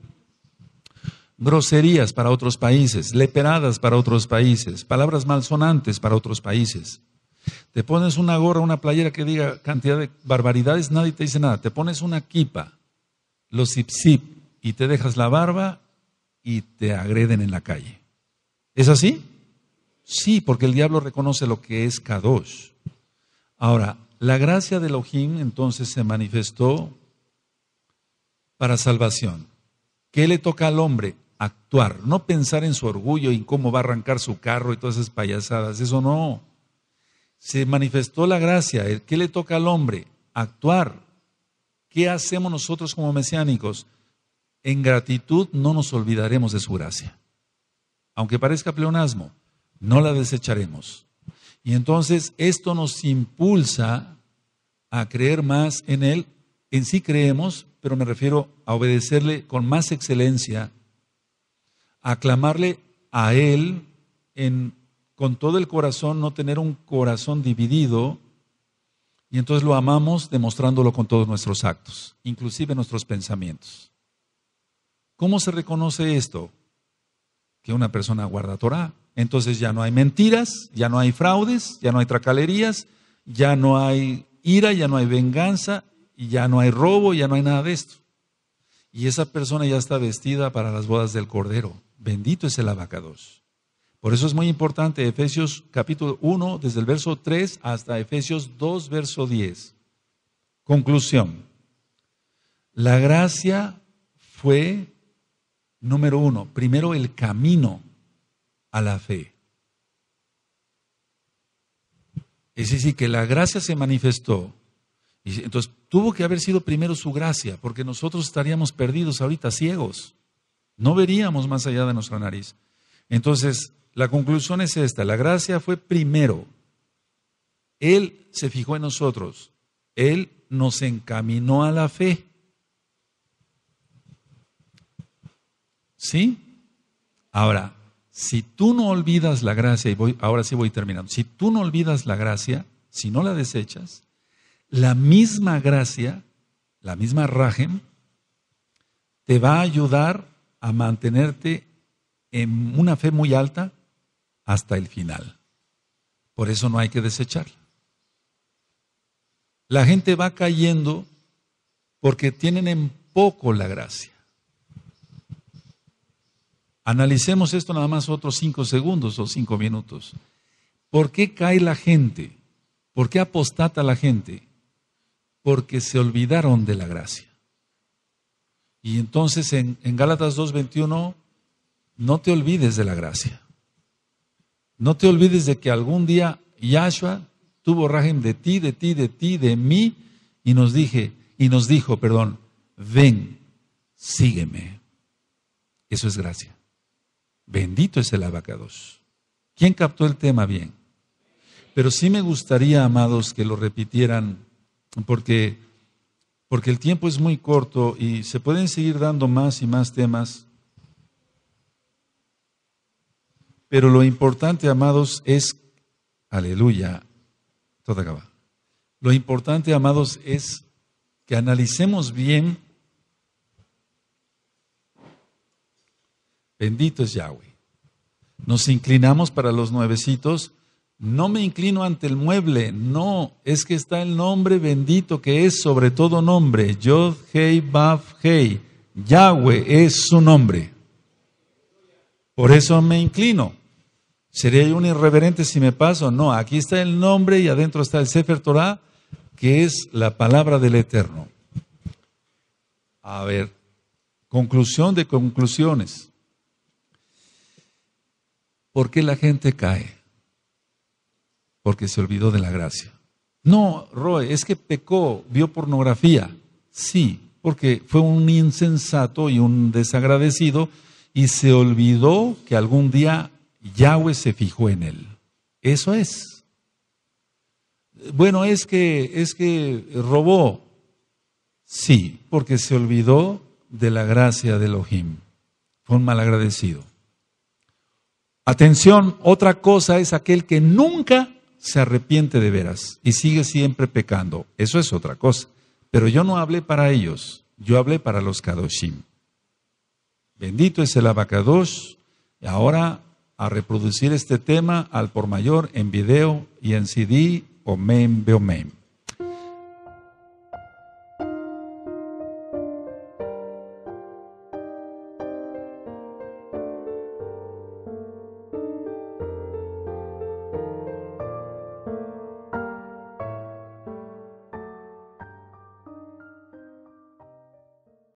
Groserías para otros países, leperadas para otros países, palabras malsonantes para otros países. Te pones una gorra, una playera que diga cantidad de barbaridades, nadie te dice nada. Te pones una kipa, los zip y te dejas la barba y te agreden en la calle. ¿Es así? Sí, porque el diablo reconoce lo que es Kadosh. Ahora, la gracia de Elohim entonces se manifestó para salvación. ¿Qué le toca al hombre? Actuar, no pensar en su orgullo y en cómo va a arrancar su carro y todas esas payasadas. Eso no se manifestó la gracia. ¿Qué le toca al hombre? Actuar. ¿Qué hacemos nosotros como mesiánicos? En gratitud no nos olvidaremos de su gracia. Aunque parezca pleonasmo, no la desecharemos. Y entonces esto nos impulsa a creer más en Él. En sí creemos, pero me refiero a obedecerle con más excelencia, a clamarle a Él en con todo el corazón, no tener un corazón dividido. Y entonces lo amamos demostrándolo con todos nuestros actos, inclusive nuestros pensamientos. ¿Cómo se reconoce esto? Que una persona guarda Torah. Entonces ya no hay mentiras, ya no hay fraudes, ya no hay tracalerías, ya no hay ira, ya no hay venganza, ya no hay robo, ya no hay nada de esto. Y esa persona ya está vestida para las bodas del Cordero. Bendito es el abacados. Por eso es muy importante Efesios capítulo 1, desde el verso 3 hasta Efesios 2, verso 10. Conclusión. La gracia fue, número uno, primero el camino a la fe. Es decir, que la gracia se manifestó. Y entonces tuvo que haber sido primero su gracia, porque nosotros estaríamos perdidos ahorita, ciegos. No veríamos más allá de nuestra nariz. Entonces, la conclusión es esta, la gracia fue primero. Él se fijó en nosotros, Él nos encaminó a la fe. ¿Sí? Ahora, si tú no olvidas la gracia, y voy, ahora sí voy terminando, si tú no olvidas la gracia, si no la desechas, la misma gracia, la misma rajem, te va a ayudar a mantenerte en una fe muy alta, hasta el final. Por eso no hay que desecharla. La gente va cayendo porque tienen en poco la gracia. Analicemos esto nada más otros cinco segundos o cinco minutos. ¿Por qué cae la gente? ¿Por qué apostata la gente? Porque se olvidaron de la gracia. Y entonces en, Gálatas 2.21, no te olvides de la gracia. No te olvides de que algún día Yahshua tuvo rajem de ti, de ti, de ti, de mí, y nos dije, y nos dijo, perdón, ven, sígueme. Eso es gracia. Bendito es el abacados. ¿Quién captó el tema bien? Pero sí me gustaría, amados, que lo repitieran, porque, porque el tiempo es muy corto y se pueden seguir dando más y más temas Pero lo importante, amados, es, aleluya, todo acaba. Lo importante, amados, es que analicemos bien. Bendito es Yahweh. Nos inclinamos para los nuevecitos. No me inclino ante el mueble, no, es que está el nombre bendito que es sobre todo nombre. Yod, Hei, Bav Hei. Yahweh es su nombre. Por eso me inclino. ¿Sería yo un irreverente si me paso? No, aquí está el nombre y adentro está el Sefer Torah, que es la palabra del Eterno. A ver, conclusión de conclusiones. ¿Por qué la gente cae? Porque se olvidó de la gracia. No, Roy, es que pecó, vio pornografía. Sí, porque fue un insensato y un desagradecido y se olvidó que algún día Yahweh se fijó en él. Eso es. Bueno, es que es que robó. Sí, porque se olvidó de la gracia de Elohim. Fue un malagradecido. Atención, otra cosa es aquel que nunca se arrepiente de veras y sigue siempre pecando. Eso es otra cosa. Pero yo no hablé para ellos, yo hablé para los Kadoshim. Bendito es el abacados. Y ahora a reproducir este tema al por mayor en video y en CD. Omen, omen.